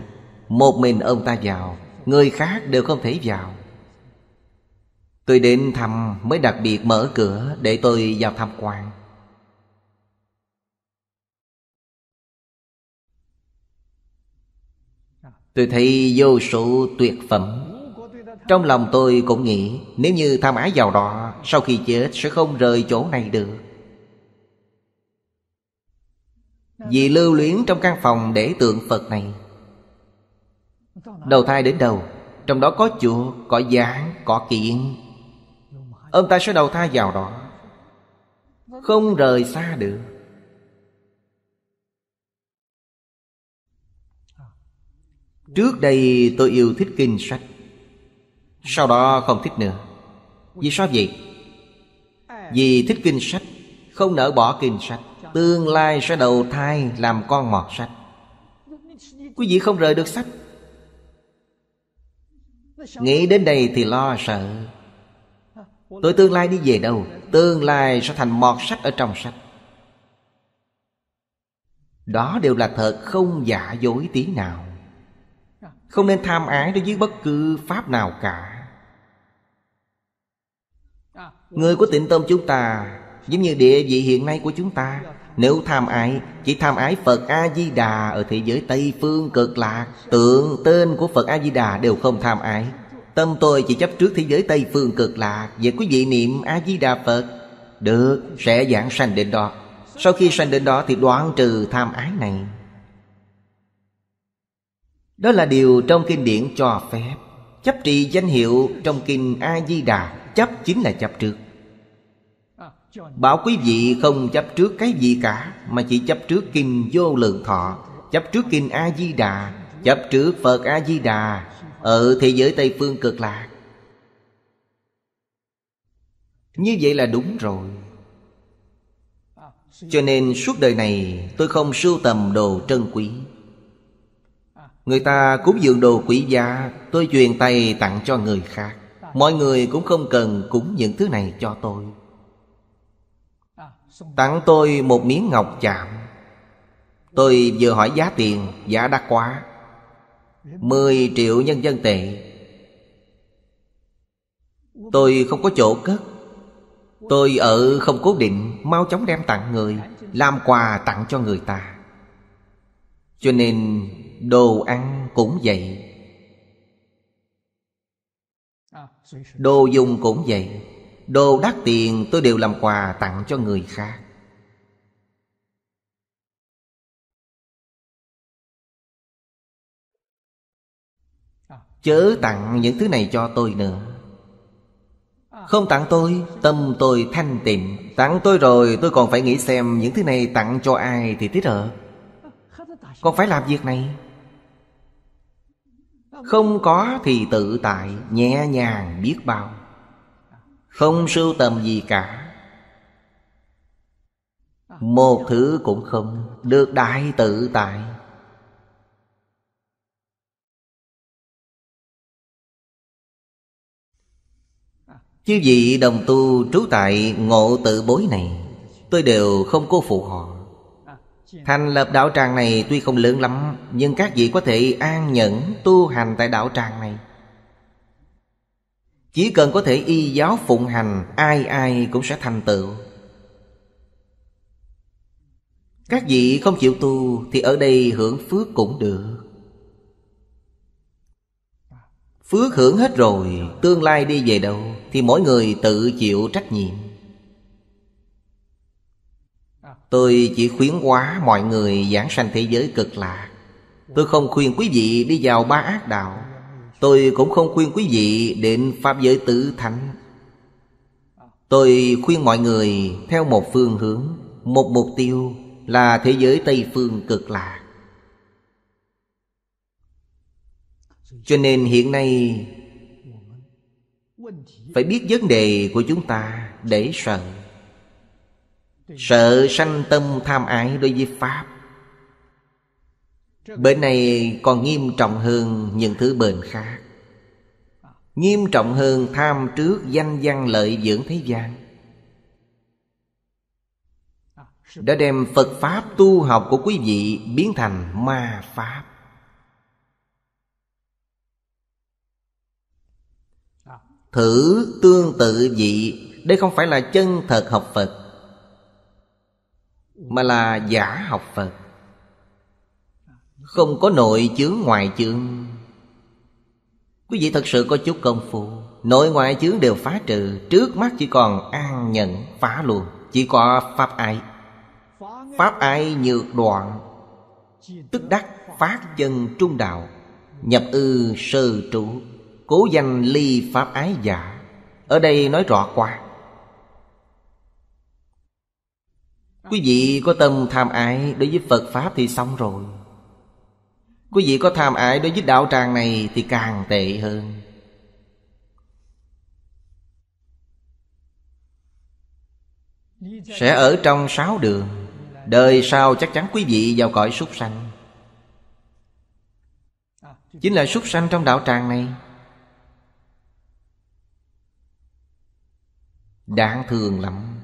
một mình ông ta vào Người khác đều không thể vào Tôi đến thăm mới đặc biệt mở cửa Để tôi vào tham quan Tôi thấy vô số tuyệt phẩm Trong lòng tôi cũng nghĩ Nếu như tham ái giàu đó Sau khi chết sẽ không rời chỗ này được Vì lưu luyến trong căn phòng để tượng Phật này Đầu thai đến đầu Trong đó có chùa, có gián, có kiện Ông ta sẽ đầu thai vào đó Không rời xa được Trước đây tôi yêu thích kinh sách Sau đó không thích nữa Vì sao vậy? Vì thích kinh sách Không nỡ bỏ kinh sách Tương lai sẽ đầu thai làm con mọt sách Quý vị không rời được sách Nghĩ đến đây thì lo sợ Tôi tương lai đi về đâu Tương lai sẽ thành mọt sách ở trong sách Đó đều là thật không giả dối tí nào Không nên tham ái đối với bất cứ pháp nào cả Người của tịnh tâm chúng ta Giống như địa vị hiện nay của chúng ta nếu tham ái Chỉ tham ái Phật A-di-đà Ở thế giới Tây Phương cực lạc Tượng tên của Phật A-di-đà đều không tham ái Tâm tôi chỉ chấp trước thế giới Tây Phương cực lạc Vậy quý vị niệm A-di-đà Phật Được, sẽ giảng sanh đến đó Sau khi sanh đến đó thì đoạn trừ tham ái này Đó là điều trong kinh điển cho phép Chấp trì danh hiệu trong kinh A-di-đà Chấp chính là chấp trước Bảo quý vị không chấp trước cái gì cả Mà chỉ chấp trước kinh vô lượng thọ Chấp trước kinh A-di-đà Chấp trước Phật A-di-đà Ở thế giới Tây Phương cực lạc Như vậy là đúng rồi Cho nên suốt đời này Tôi không sưu tầm đồ trân quý Người ta cúng dường đồ quý giá Tôi truyền tay tặng cho người khác Mọi người cũng không cần cúng những thứ này cho tôi Tặng tôi một miếng ngọc chạm Tôi vừa hỏi giá tiền Giá đắt quá mười triệu nhân dân tệ Tôi không có chỗ cất Tôi ở không cố định Mau chóng đem tặng người Làm quà tặng cho người ta Cho nên đồ ăn cũng vậy Đồ dùng cũng vậy Đồ đắt tiền tôi đều làm quà tặng cho người khác Chớ tặng những thứ này cho tôi nữa Không tặng tôi Tâm tôi thanh tịnh Tặng tôi rồi tôi còn phải nghĩ xem Những thứ này tặng cho ai thì thích hợp Còn phải làm việc này Không có thì tự tại Nhẹ nhàng biết bao không sưu tầm gì cả Một thứ cũng không Được đại tự tại Chư vị đồng tu trú tại ngộ tự bối này Tôi đều không cố phụ họ Thành lập đạo tràng này tuy không lớn lắm Nhưng các vị có thể an nhẫn tu hành tại đạo tràng này chỉ cần có thể y giáo phụng hành Ai ai cũng sẽ thành tựu Các vị không chịu tu Thì ở đây hưởng phước cũng được Phước hưởng hết rồi Tương lai đi về đâu Thì mỗi người tự chịu trách nhiệm Tôi chỉ khuyến hóa mọi người giảng sanh thế giới cực lạ Tôi không khuyên quý vị đi vào ba ác đạo Tôi cũng không khuyên quý vị đến Pháp giới tứ thánh Tôi khuyên mọi người theo một phương hướng Một mục tiêu là thế giới Tây Phương cực lạc Cho nên hiện nay Phải biết vấn đề của chúng ta để sợ Sợ sanh tâm tham ái đối với Pháp Bệnh này còn nghiêm trọng hơn những thứ bệnh khác Nghiêm trọng hơn tham trước danh văn lợi dưỡng thế gian Đã đem Phật Pháp tu học của quý vị biến thành ma Pháp Thử tương tự vị Đây không phải là chân thật học Phật Mà là giả học Phật không có nội chướng ngoài chướng Quý vị thật sự có chút công phu Nội ngoại chướng đều phá trừ Trước mắt chỉ còn an nhận phá luôn Chỉ có pháp ai Pháp ai nhược đoạn Tức đắc phát chân trung đạo Nhập ư sơ trụ Cố danh ly pháp ái giả Ở đây nói rõ qua Quý vị có tâm tham ái đối với Phật Pháp thì xong rồi Quý vị có tham ái đối với đạo tràng này Thì càng tệ hơn Sẽ ở trong sáu đường Đời sau chắc chắn quý vị vào cõi súc sanh Chính là súc sanh trong đạo tràng này Đáng thương lắm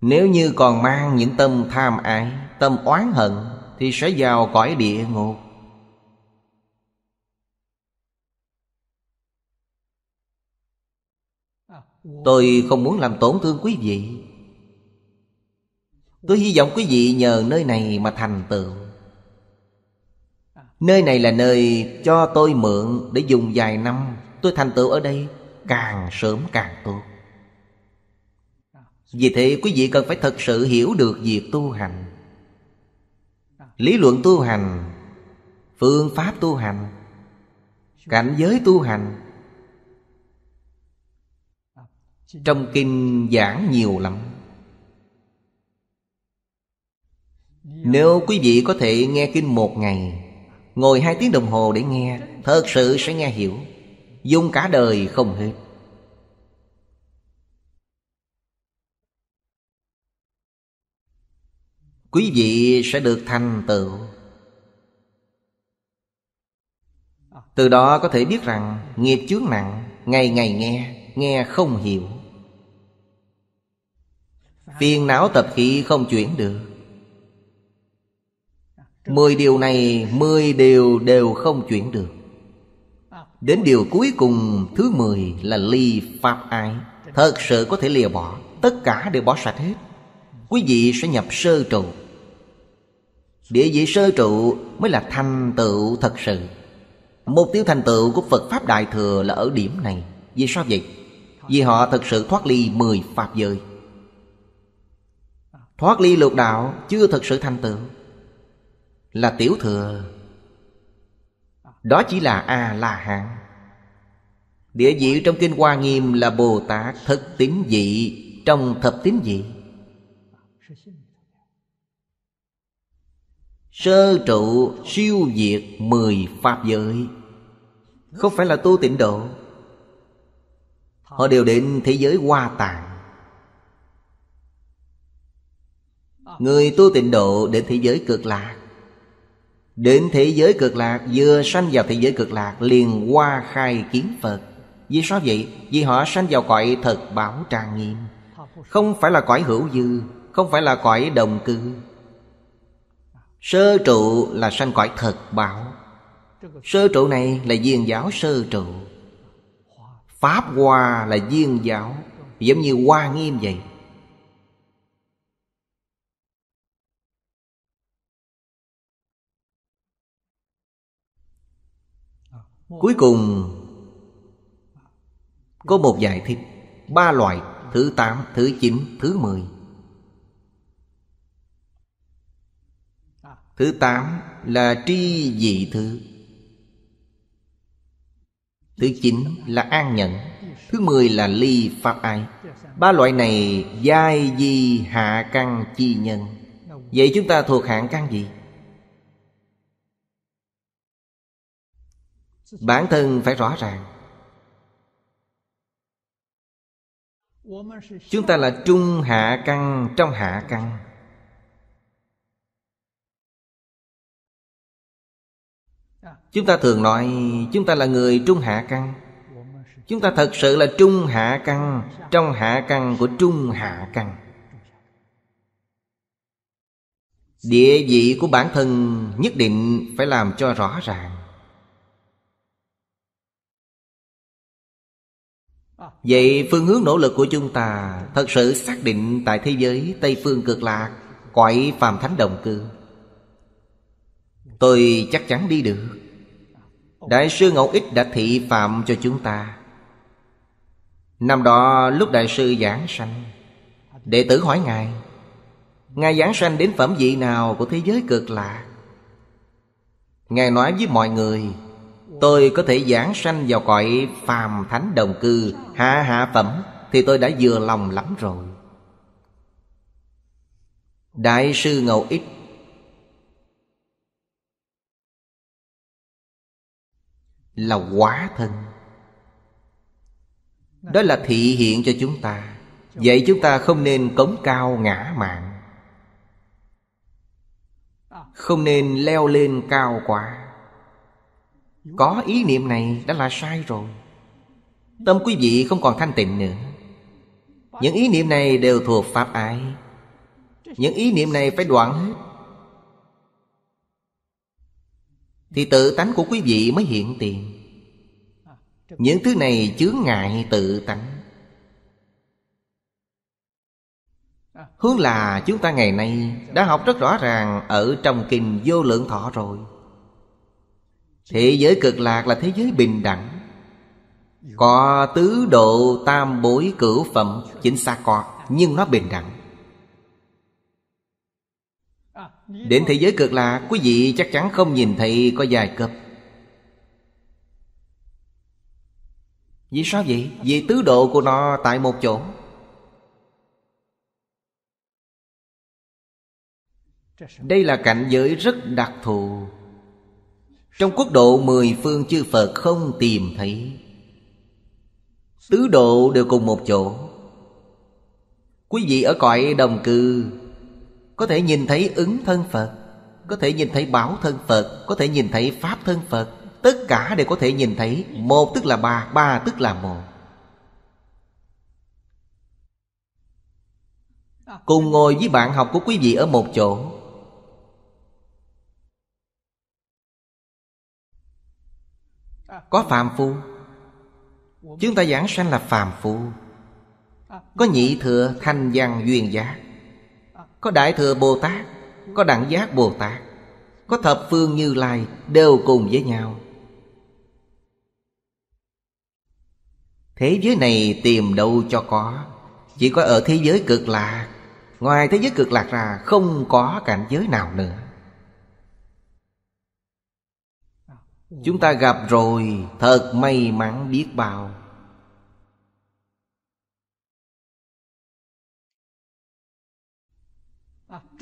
Nếu như còn mang những tâm tham ái Tâm oán hận thì sẽ vào cõi địa ngục tôi không muốn làm tổn thương quý vị tôi hy vọng quý vị nhờ nơi này mà thành tựu nơi này là nơi cho tôi mượn để dùng vài năm tôi thành tựu ở đây càng sớm càng tốt vì thế quý vị cần phải thật sự hiểu được việc tu hành lý luận tu hành phương pháp tu hành cảnh giới tu hành trong kinh giảng nhiều lắm nếu quý vị có thể nghe kinh một ngày ngồi hai tiếng đồng hồ để nghe thật sự sẽ nghe hiểu dùng cả đời không hết quý vị sẽ được thành tựu từ đó có thể biết rằng nghiệp chướng nặng ngày ngày nghe nghe không hiểu phiền não tập khí không chuyển được mười điều này mười điều đều không chuyển được đến điều cuối cùng thứ mười là ly pháp ái thật sự có thể lìa bỏ tất cả đều bỏ sạch hết quý vị sẽ nhập sơ trụ Địa vị sơ trụ mới là thành tựu thật sự Mục tiêu thành tựu của Phật Pháp Đại Thừa là ở điểm này Vì sao vậy? Vì họ thật sự thoát ly mười Pháp giới Thoát ly lục đạo chưa thật sự thành tựu Là tiểu thừa Đó chỉ là A-la-hán Địa vị trong Kinh Hoa Nghiêm là Bồ Tát Thất tín dị trong thập tín dị Sơ trụ siêu diệt mười pháp giới Không phải là tu tịnh độ Họ đều đến thế giới hoa tạng Người tu tịnh độ đến thế giới cực lạc Đến thế giới cực lạc Vừa sanh vào thế giới cực lạc Liền qua khai kiến Phật Vì sao vậy? Vì họ sanh vào cõi thật bảo trang nghiêm Không phải là cõi hữu dư Không phải là cõi đồng cư Sơ trụ là sanh cõi thật bảo, Sơ trụ này là viên giáo sơ trụ Pháp Hoa là viên giáo Giống như Hoa Nghiêm vậy Cuối cùng Có một giải thích Ba loại Thứ tám, thứ chín, thứ 10 Thứ tám là tri dị thứ Thứ chín là an nhận Thứ mười là ly pháp ai Ba loại này giai di hạ căn chi nhân Vậy chúng ta thuộc hạng căn gì? Bản thân phải rõ ràng Chúng ta là trung hạ căn trong hạ căn Chúng ta thường nói chúng ta là người trung hạ căn Chúng ta thật sự là trung hạ căn Trong hạ căn của trung hạ căn Địa vị của bản thân nhất định phải làm cho rõ ràng Vậy phương hướng nỗ lực của chúng ta Thật sự xác định tại thế giới Tây Phương cực lạc quậy phàm thánh đồng cư Tôi chắc chắn đi được Đại sư Ngẫu Ích đã thị phạm cho chúng ta Năm đó lúc Đại sư giảng sanh Đệ tử hỏi Ngài Ngài giảng sanh đến phẩm vị nào của thế giới cực lạ Ngài nói với mọi người Tôi có thể giảng sanh vào cõi phàm thánh đồng cư Hạ hạ phẩm Thì tôi đã vừa lòng lắm rồi Đại sư Ngầu Ích là quá thân đó là thị hiện cho chúng ta vậy chúng ta không nên cống cao ngã mạng không nên leo lên cao quá có ý niệm này đã là sai rồi tâm quý vị không còn thanh tịnh nữa những ý niệm này đều thuộc pháp ái những ý niệm này phải đoạn hết Thì tự tánh của quý vị mới hiện tiền Những thứ này chướng ngại tự tánh Hướng là chúng ta ngày nay đã học rất rõ ràng ở trong kinh vô lượng thọ rồi Thế giới cực lạc là thế giới bình đẳng Có tứ độ tam bối cửu phẩm chính xác có Nhưng nó bình đẳng Đến thế giới cực lạc Quý vị chắc chắn không nhìn thấy có dài cấp Vì sao vậy? Vì tứ độ của nó tại một chỗ Đây là cảnh giới rất đặc thù Trong quốc độ mười phương chư Phật không tìm thấy Tứ độ đều cùng một chỗ Quý vị ở cõi đồng cư có thể nhìn thấy ứng thân phật có thể nhìn thấy báo thân phật có thể nhìn thấy pháp thân phật tất cả đều có thể nhìn thấy một tức là ba ba tức là một cùng ngồi với bạn học của quý vị ở một chỗ có phàm phu chúng ta giảng sanh là phàm phu có nhị thừa thanh văn duyên giác có Đại Thừa Bồ Tát Có Đẳng Giác Bồ Tát Có Thập Phương Như Lai Đều cùng với nhau Thế giới này tìm đâu cho có Chỉ có ở thế giới cực lạc Ngoài thế giới cực lạc ra Không có cảnh giới nào nữa Chúng ta gặp rồi Thật may mắn biết bao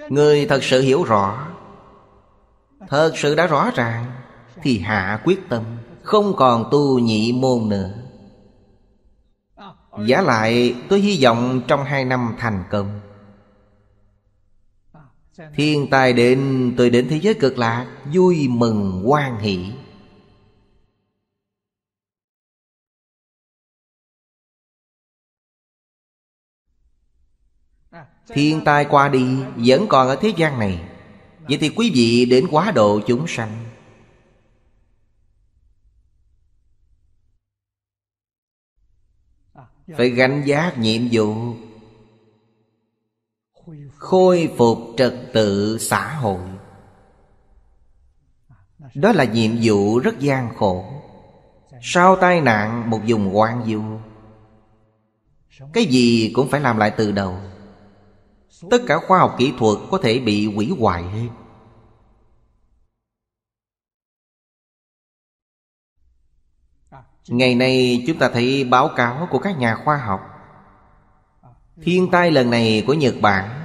Người thật sự hiểu rõ Thật sự đã rõ ràng Thì hạ quyết tâm Không còn tu nhị môn nữa Giả lại tôi hy vọng trong hai năm thành công Thiên tài đến tôi đến thế giới cực lạc Vui mừng quan hỷ Thiên tai qua đi Vẫn còn ở thế gian này Vậy thì quý vị đến quá độ chúng sanh Phải gánh giác nhiệm vụ Khôi phục trật tự xã hội Đó là nhiệm vụ rất gian khổ Sau tai nạn một vùng quan du Cái gì cũng phải làm lại từ đầu tất cả khoa học kỹ thuật có thể bị hủy hoại hết ngày nay chúng ta thấy báo cáo của các nhà khoa học thiên tai lần này của nhật bản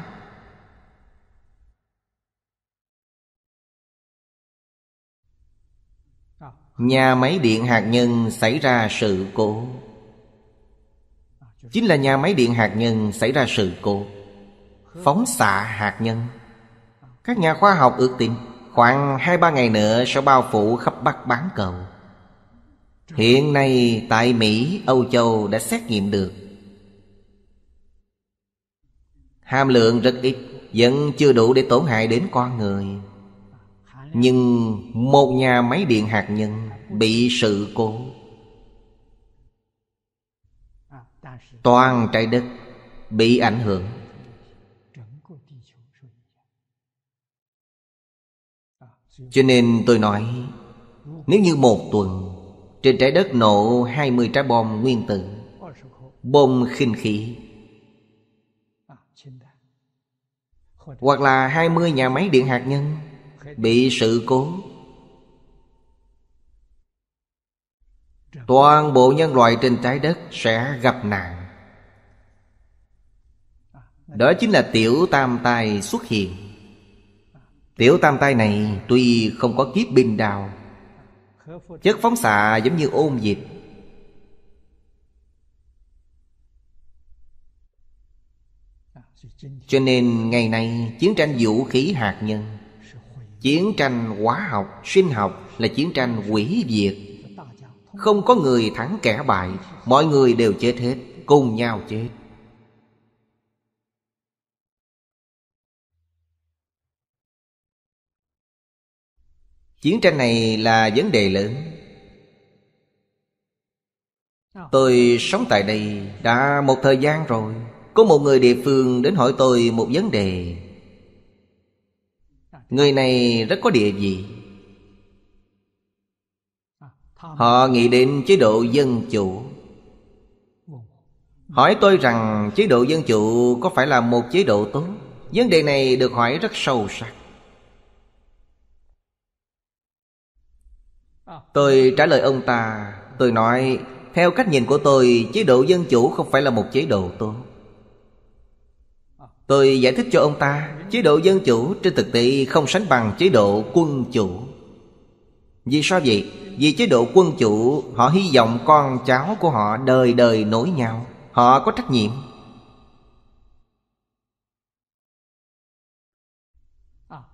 nhà máy điện hạt nhân xảy ra sự cố chính là nhà máy điện hạt nhân xảy ra sự cố phóng xạ hạt nhân các nhà khoa học ước tính khoảng hai ba ngày nữa sẽ bao phủ khắp bắc bán cầu hiện nay tại mỹ âu châu đã xét nghiệm được hàm lượng rất ít vẫn chưa đủ để tổn hại đến con người nhưng một nhà máy điện hạt nhân bị sự cố toàn trái đất bị ảnh hưởng Cho nên tôi nói Nếu như một tuần Trên trái đất nổ 20 trái bom nguyên tử Bom khinh khí Hoặc là 20 nhà máy điện hạt nhân Bị sự cố Toàn bộ nhân loại trên trái đất sẽ gặp nạn Đó chính là tiểu tam tai xuất hiện Tiểu tam tai này tuy không có kiếp bình đào Chất phóng xạ giống như ôn diệt Cho nên ngày nay chiến tranh vũ khí hạt nhân Chiến tranh hóa học, sinh học là chiến tranh quỷ diệt Không có người thắng kẻ bại Mọi người đều chết hết, cùng nhau chết chiến tranh này là vấn đề lớn tôi sống tại đây đã một thời gian rồi có một người địa phương đến hỏi tôi một vấn đề người này rất có địa vị họ nghĩ đến chế độ dân chủ hỏi tôi rằng chế độ dân chủ có phải là một chế độ tốt vấn đề này được hỏi rất sâu sắc Tôi trả lời ông ta Tôi nói Theo cách nhìn của tôi Chế độ dân chủ không phải là một chế độ tốt Tôi giải thích cho ông ta Chế độ dân chủ trên thực tế không sánh bằng chế độ quân chủ Vì sao vậy? Vì chế độ quân chủ Họ hy vọng con cháu của họ đời đời nối nhau Họ có trách nhiệm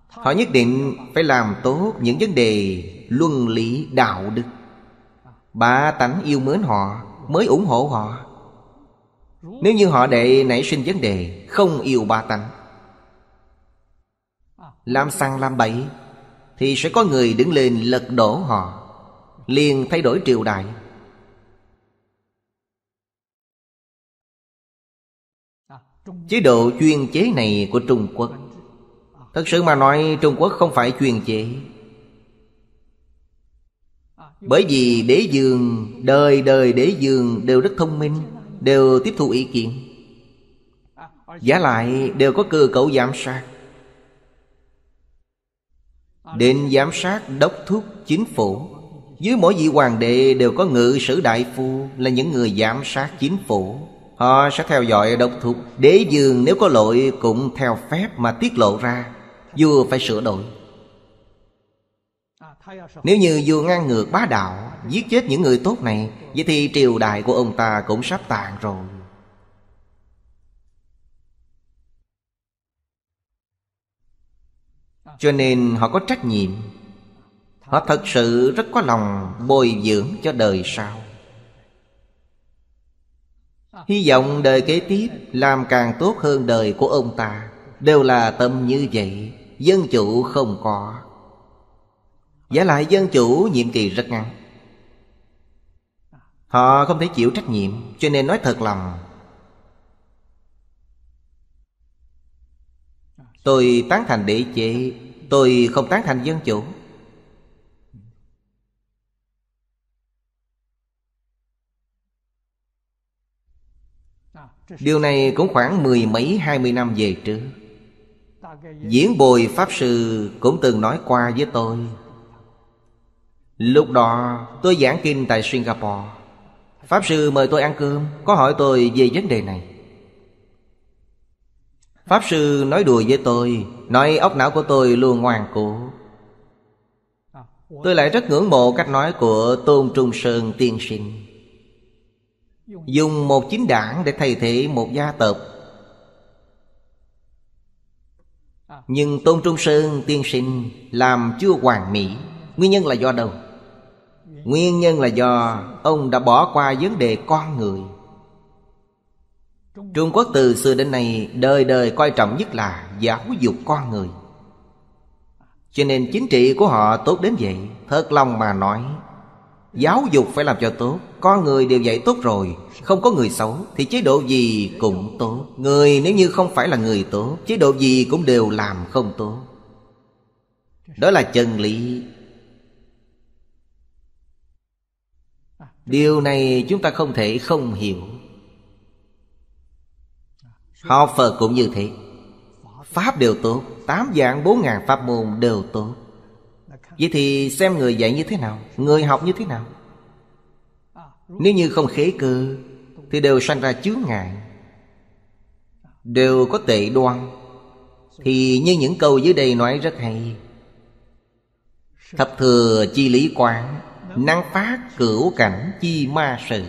Họ nhất định phải làm tốt những vấn đề luân lý đạo đức Bá tánh yêu mến họ Mới ủng hộ họ Nếu như họ đệ nảy sinh vấn đề Không yêu ba tánh Làm sang làm bậy Thì sẽ có người đứng lên lật đổ họ Liền thay đổi triều đại Chế độ chuyên chế này của Trung Quốc Thật sự mà nói Trung Quốc không phải chuyên chế bởi vì đế dương Đời đời đế dương đều rất thông minh Đều tiếp thu ý kiến Giả lại đều có cơ cấu giám sát Định giám sát đốc thúc chính phủ Dưới mỗi vị hoàng đệ đều có ngự sử đại phu Là những người giám sát chính phủ Họ sẽ theo dõi đốc thúc Đế dương nếu có lỗi cũng theo phép mà tiết lộ ra Vua phải sửa đổi nếu như vua ngang ngược bá đạo Giết chết những người tốt này Vậy thì triều đại của ông ta cũng sắp tàn rồi Cho nên họ có trách nhiệm Họ thật sự rất có lòng bồi dưỡng cho đời sau Hy vọng đời kế tiếp làm càng tốt hơn đời của ông ta Đều là tâm như vậy Dân chủ không có Giả lại dân chủ nhiệm kỳ rất ngắn Họ không thể chịu trách nhiệm Cho nên nói thật lòng Tôi tán thành đệ chế Tôi không tán thành dân chủ Điều này cũng khoảng mười mấy hai mươi năm về trước Diễn bồi Pháp Sư cũng từng nói qua với tôi Lúc đó tôi giảng kinh tại Singapore Pháp sư mời tôi ăn cơm Có hỏi tôi về vấn đề này Pháp sư nói đùa với tôi Nói óc não của tôi luôn ngoan cố Tôi lại rất ngưỡng mộ cách nói của Tôn Trung Sơn tiên sinh Dùng một chính đảng để thay thế một gia tộc Nhưng Tôn Trung Sơn tiên sinh làm chưa hoàn mỹ Nguyên nhân là do đâu? Nguyên nhân là do ông đã bỏ qua vấn đề con người Trung Quốc từ xưa đến nay đời đời coi trọng nhất là giáo dục con người Cho nên chính trị của họ tốt đến vậy Thật lòng mà nói Giáo dục phải làm cho tốt Con người đều dạy tốt rồi Không có người xấu Thì chế độ gì cũng tốt Người nếu như không phải là người tốt Chế độ gì cũng đều làm không tốt Đó là chân lý điều này chúng ta không thể không hiểu học phật cũng như thế pháp đều tốt tám dạng bốn ngàn pháp môn đều tốt vậy thì xem người dạy như thế nào người học như thế nào nếu như không khế cơ thì đều sanh ra chướng ngại đều có tệ đoan thì như những câu dưới đây nói rất hay thập thừa chi lý quán năng phát cửu cảnh chi ma sự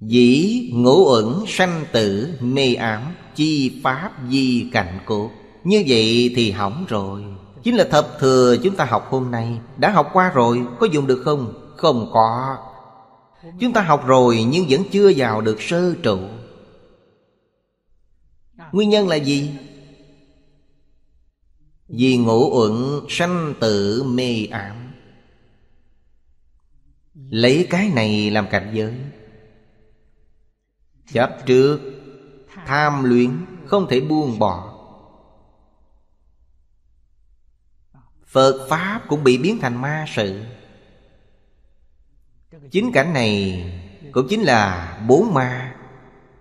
Dĩ ngũ ẩn sanh tử mê ám Chi pháp di cảnh cố Như vậy thì hỏng rồi Chính là thập thừa chúng ta học hôm nay Đã học qua rồi có dùng được không? Không có Chúng ta học rồi nhưng vẫn chưa vào được sơ trụ Nguyên nhân là gì? Vì ngũ uẩn sanh tử mê ảm Lấy cái này làm cảnh giới Chấp trước Tham luyến Không thể buông bỏ Phật Pháp cũng bị biến thành ma sự Chính cảnh này Cũng chính là bốn ma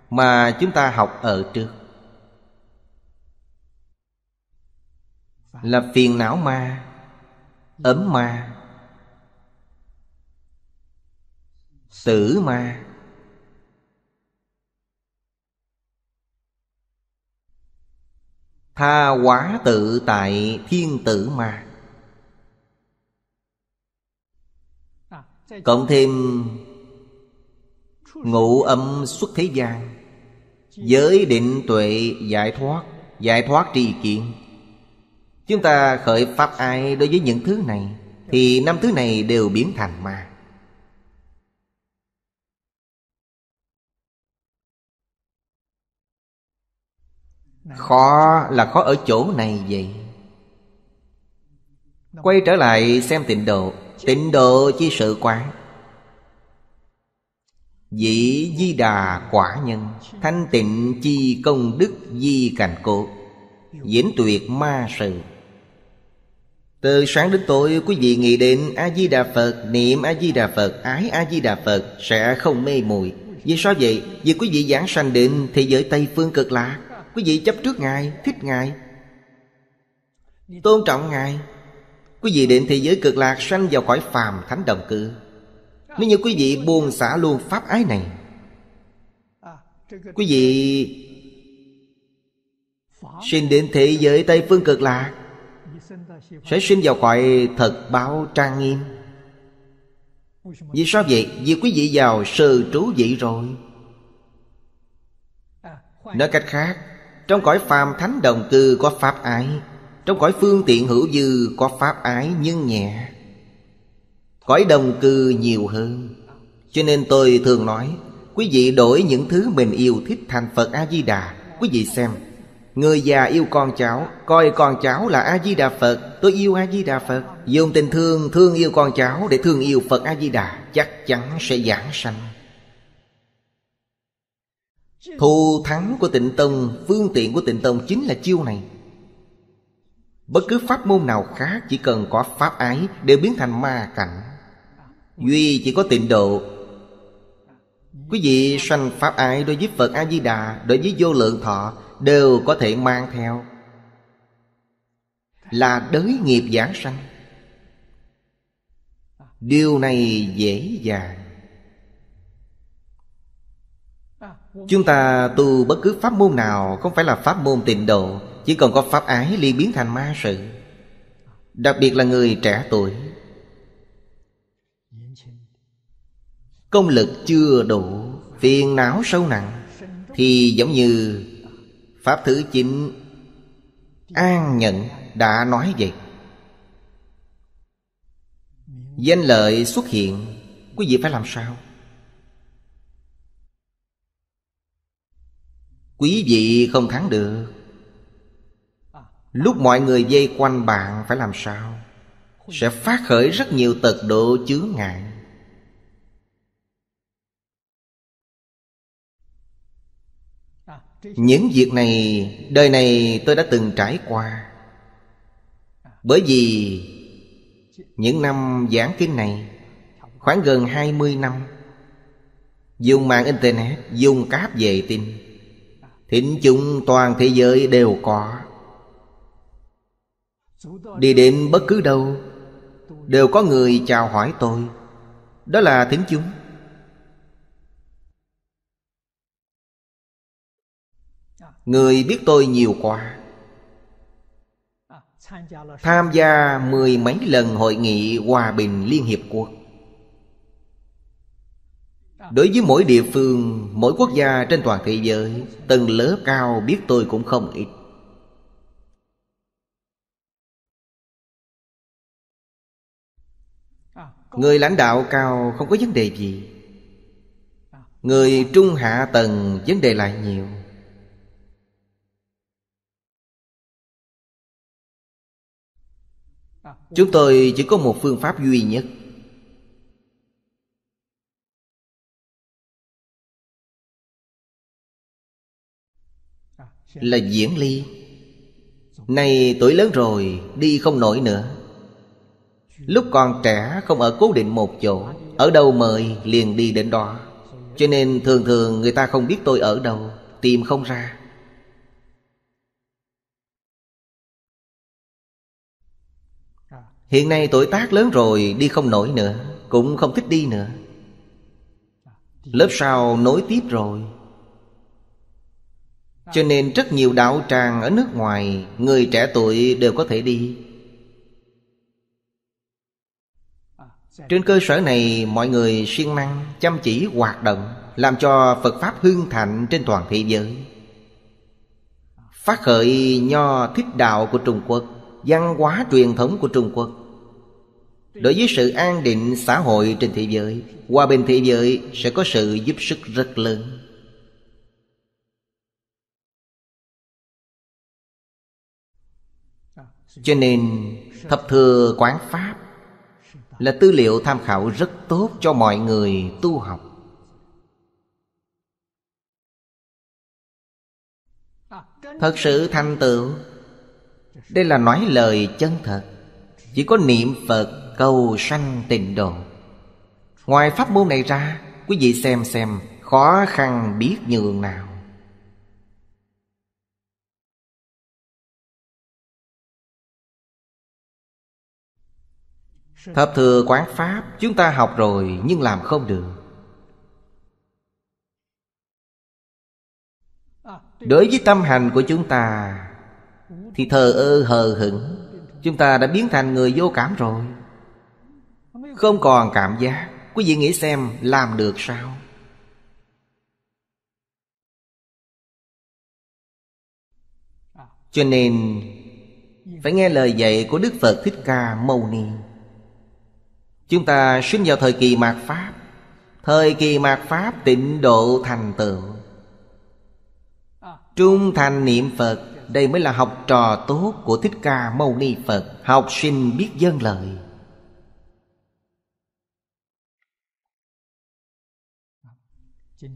Mà chúng ta học ở trước Là phiền não ma Ấm ma Tử ma Tha quá tự tại thiên tử ma Cộng thêm Ngụ âm xuất thế gian Giới định tuệ giải thoát Giải thoát tri kiến Chúng ta khởi pháp ai đối với những thứ này Thì năm thứ này đều biến thành ma Khó là khó ở chỗ này vậy Quay trở lại xem tịnh độ Tịnh độ chi sự quán Dĩ di đà quả nhân Thanh tịnh chi công đức di cành cộ Diễn tuyệt ma sự từ sáng đến tối quý vị nghĩ đến A-di-đà Phật Niệm A-di-đà Phật Ái A-di-đà Phật Sẽ không mê muội Vì sao vậy? Vì quý vị giảng sanh định thế giới Tây Phương cực lạc quý vị chấp trước ngài thích ngài tôn trọng ngài quý vị đến thế giới cực lạc sanh vào khỏi phàm thánh đồng cư nếu như quý vị buông xả luôn pháp ái này quý vị sinh đến thế giới tây phương cực lạc sẽ sinh vào khỏi thật báo trang nghiêm vì sao vậy? Vì quý vị vào sơ trú vậy rồi Nói cách khác trong cõi phàm thánh đồng cư có pháp ái Trong cõi phương tiện hữu dư có pháp ái nhưng nhẹ Cõi đồng cư nhiều hơn Cho nên tôi thường nói Quý vị đổi những thứ mình yêu thích thành Phật A-di-đà Quý vị xem Người già yêu con cháu Coi con cháu là A-di-đà Phật Tôi yêu A-di-đà Phật Dùng tình thương thương yêu con cháu Để thương yêu Phật A-di-đà Chắc chắn sẽ giảng sanh Thù thắng của tịnh tông Phương tiện của tịnh tông chính là chiêu này Bất cứ pháp môn nào khác Chỉ cần có pháp ái Đều biến thành ma cảnh Duy chỉ có tịnh độ Quý vị sanh pháp ái Đối với Phật A-di-đà Đối với vô lượng thọ Đều có thể mang theo Là đới nghiệp giảng sanh Điều này dễ dàng Chúng ta tu bất cứ pháp môn nào Không phải là pháp môn tịnh độ Chỉ còn có pháp ái ly biến thành ma sự Đặc biệt là người trẻ tuổi Công lực chưa đủ Phiền não sâu nặng Thì giống như Pháp thứ chín An nhận đã nói vậy Danh lợi xuất hiện Quý vị phải làm sao Quý vị không thắng được Lúc mọi người dây quanh bạn phải làm sao Sẽ phát khởi rất nhiều tật độ chướng ngại Những việc này Đời này tôi đã từng trải qua Bởi vì Những năm giảng kinh này Khoảng gần 20 năm Dùng mạng Internet Dùng cáp về tin Thính chúng toàn thế giới đều có Đi đến bất cứ đâu Đều có người chào hỏi tôi Đó là thính chúng Người biết tôi nhiều quá Tham gia mười mấy lần hội nghị Hòa bình Liên Hiệp Quốc Đối với mỗi địa phương Mỗi quốc gia trên toàn thế giới Tầng lớp cao biết tôi cũng không ít Người lãnh đạo cao không có vấn đề gì Người trung hạ tầng vấn đề lại nhiều Chúng tôi chỉ có một phương pháp duy nhất là diễn ly Này tuổi lớn rồi đi không nổi nữa Lúc còn trẻ không ở cố định một chỗ Ở đâu mời liền đi đến đó Cho nên thường thường người ta không biết tôi ở đâu Tìm không ra Hiện nay tuổi tác lớn rồi đi không nổi nữa Cũng không thích đi nữa Lớp sau nối tiếp rồi cho nên rất nhiều đạo tràng ở nước ngoài Người trẻ tuổi đều có thể đi Trên cơ sở này mọi người siêng năng Chăm chỉ hoạt động Làm cho Phật Pháp hương thạnh trên toàn thế giới Phát khởi nho thích đạo của Trung Quốc Văn hóa truyền thống của Trung Quốc Đối với sự an định xã hội trên thế giới Hòa bình thế giới sẽ có sự giúp sức rất lớn Cho nên Thập Thừa Quán Pháp Là tư liệu tham khảo rất tốt cho mọi người tu học Thật sự thành tựu Đây là nói lời chân thật Chỉ có niệm Phật cầu sanh tịnh độ Ngoài pháp môn này ra Quý vị xem xem khó khăn biết nhường nào Thập thừa quán pháp chúng ta học rồi nhưng làm không được Đối với tâm hành của chúng ta Thì thờ ơ hờ hững Chúng ta đã biến thành người vô cảm rồi Không còn cảm giác Quý vị nghĩ xem làm được sao Cho nên Phải nghe lời dạy của Đức Phật Thích Ca Mâu Ni Chúng ta sinh vào thời kỳ mạt Pháp Thời kỳ mạt Pháp tịnh độ thành tựu Trung thành niệm Phật Đây mới là học trò tốt của Thích Ca Mâu Ni Phật Học sinh biết dân lợi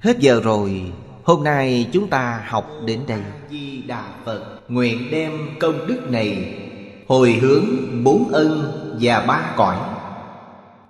Hết giờ rồi Hôm nay chúng ta học đến đây Di Đà Phật Nguyện đem công đức này Hồi hướng bốn ân và ba cõi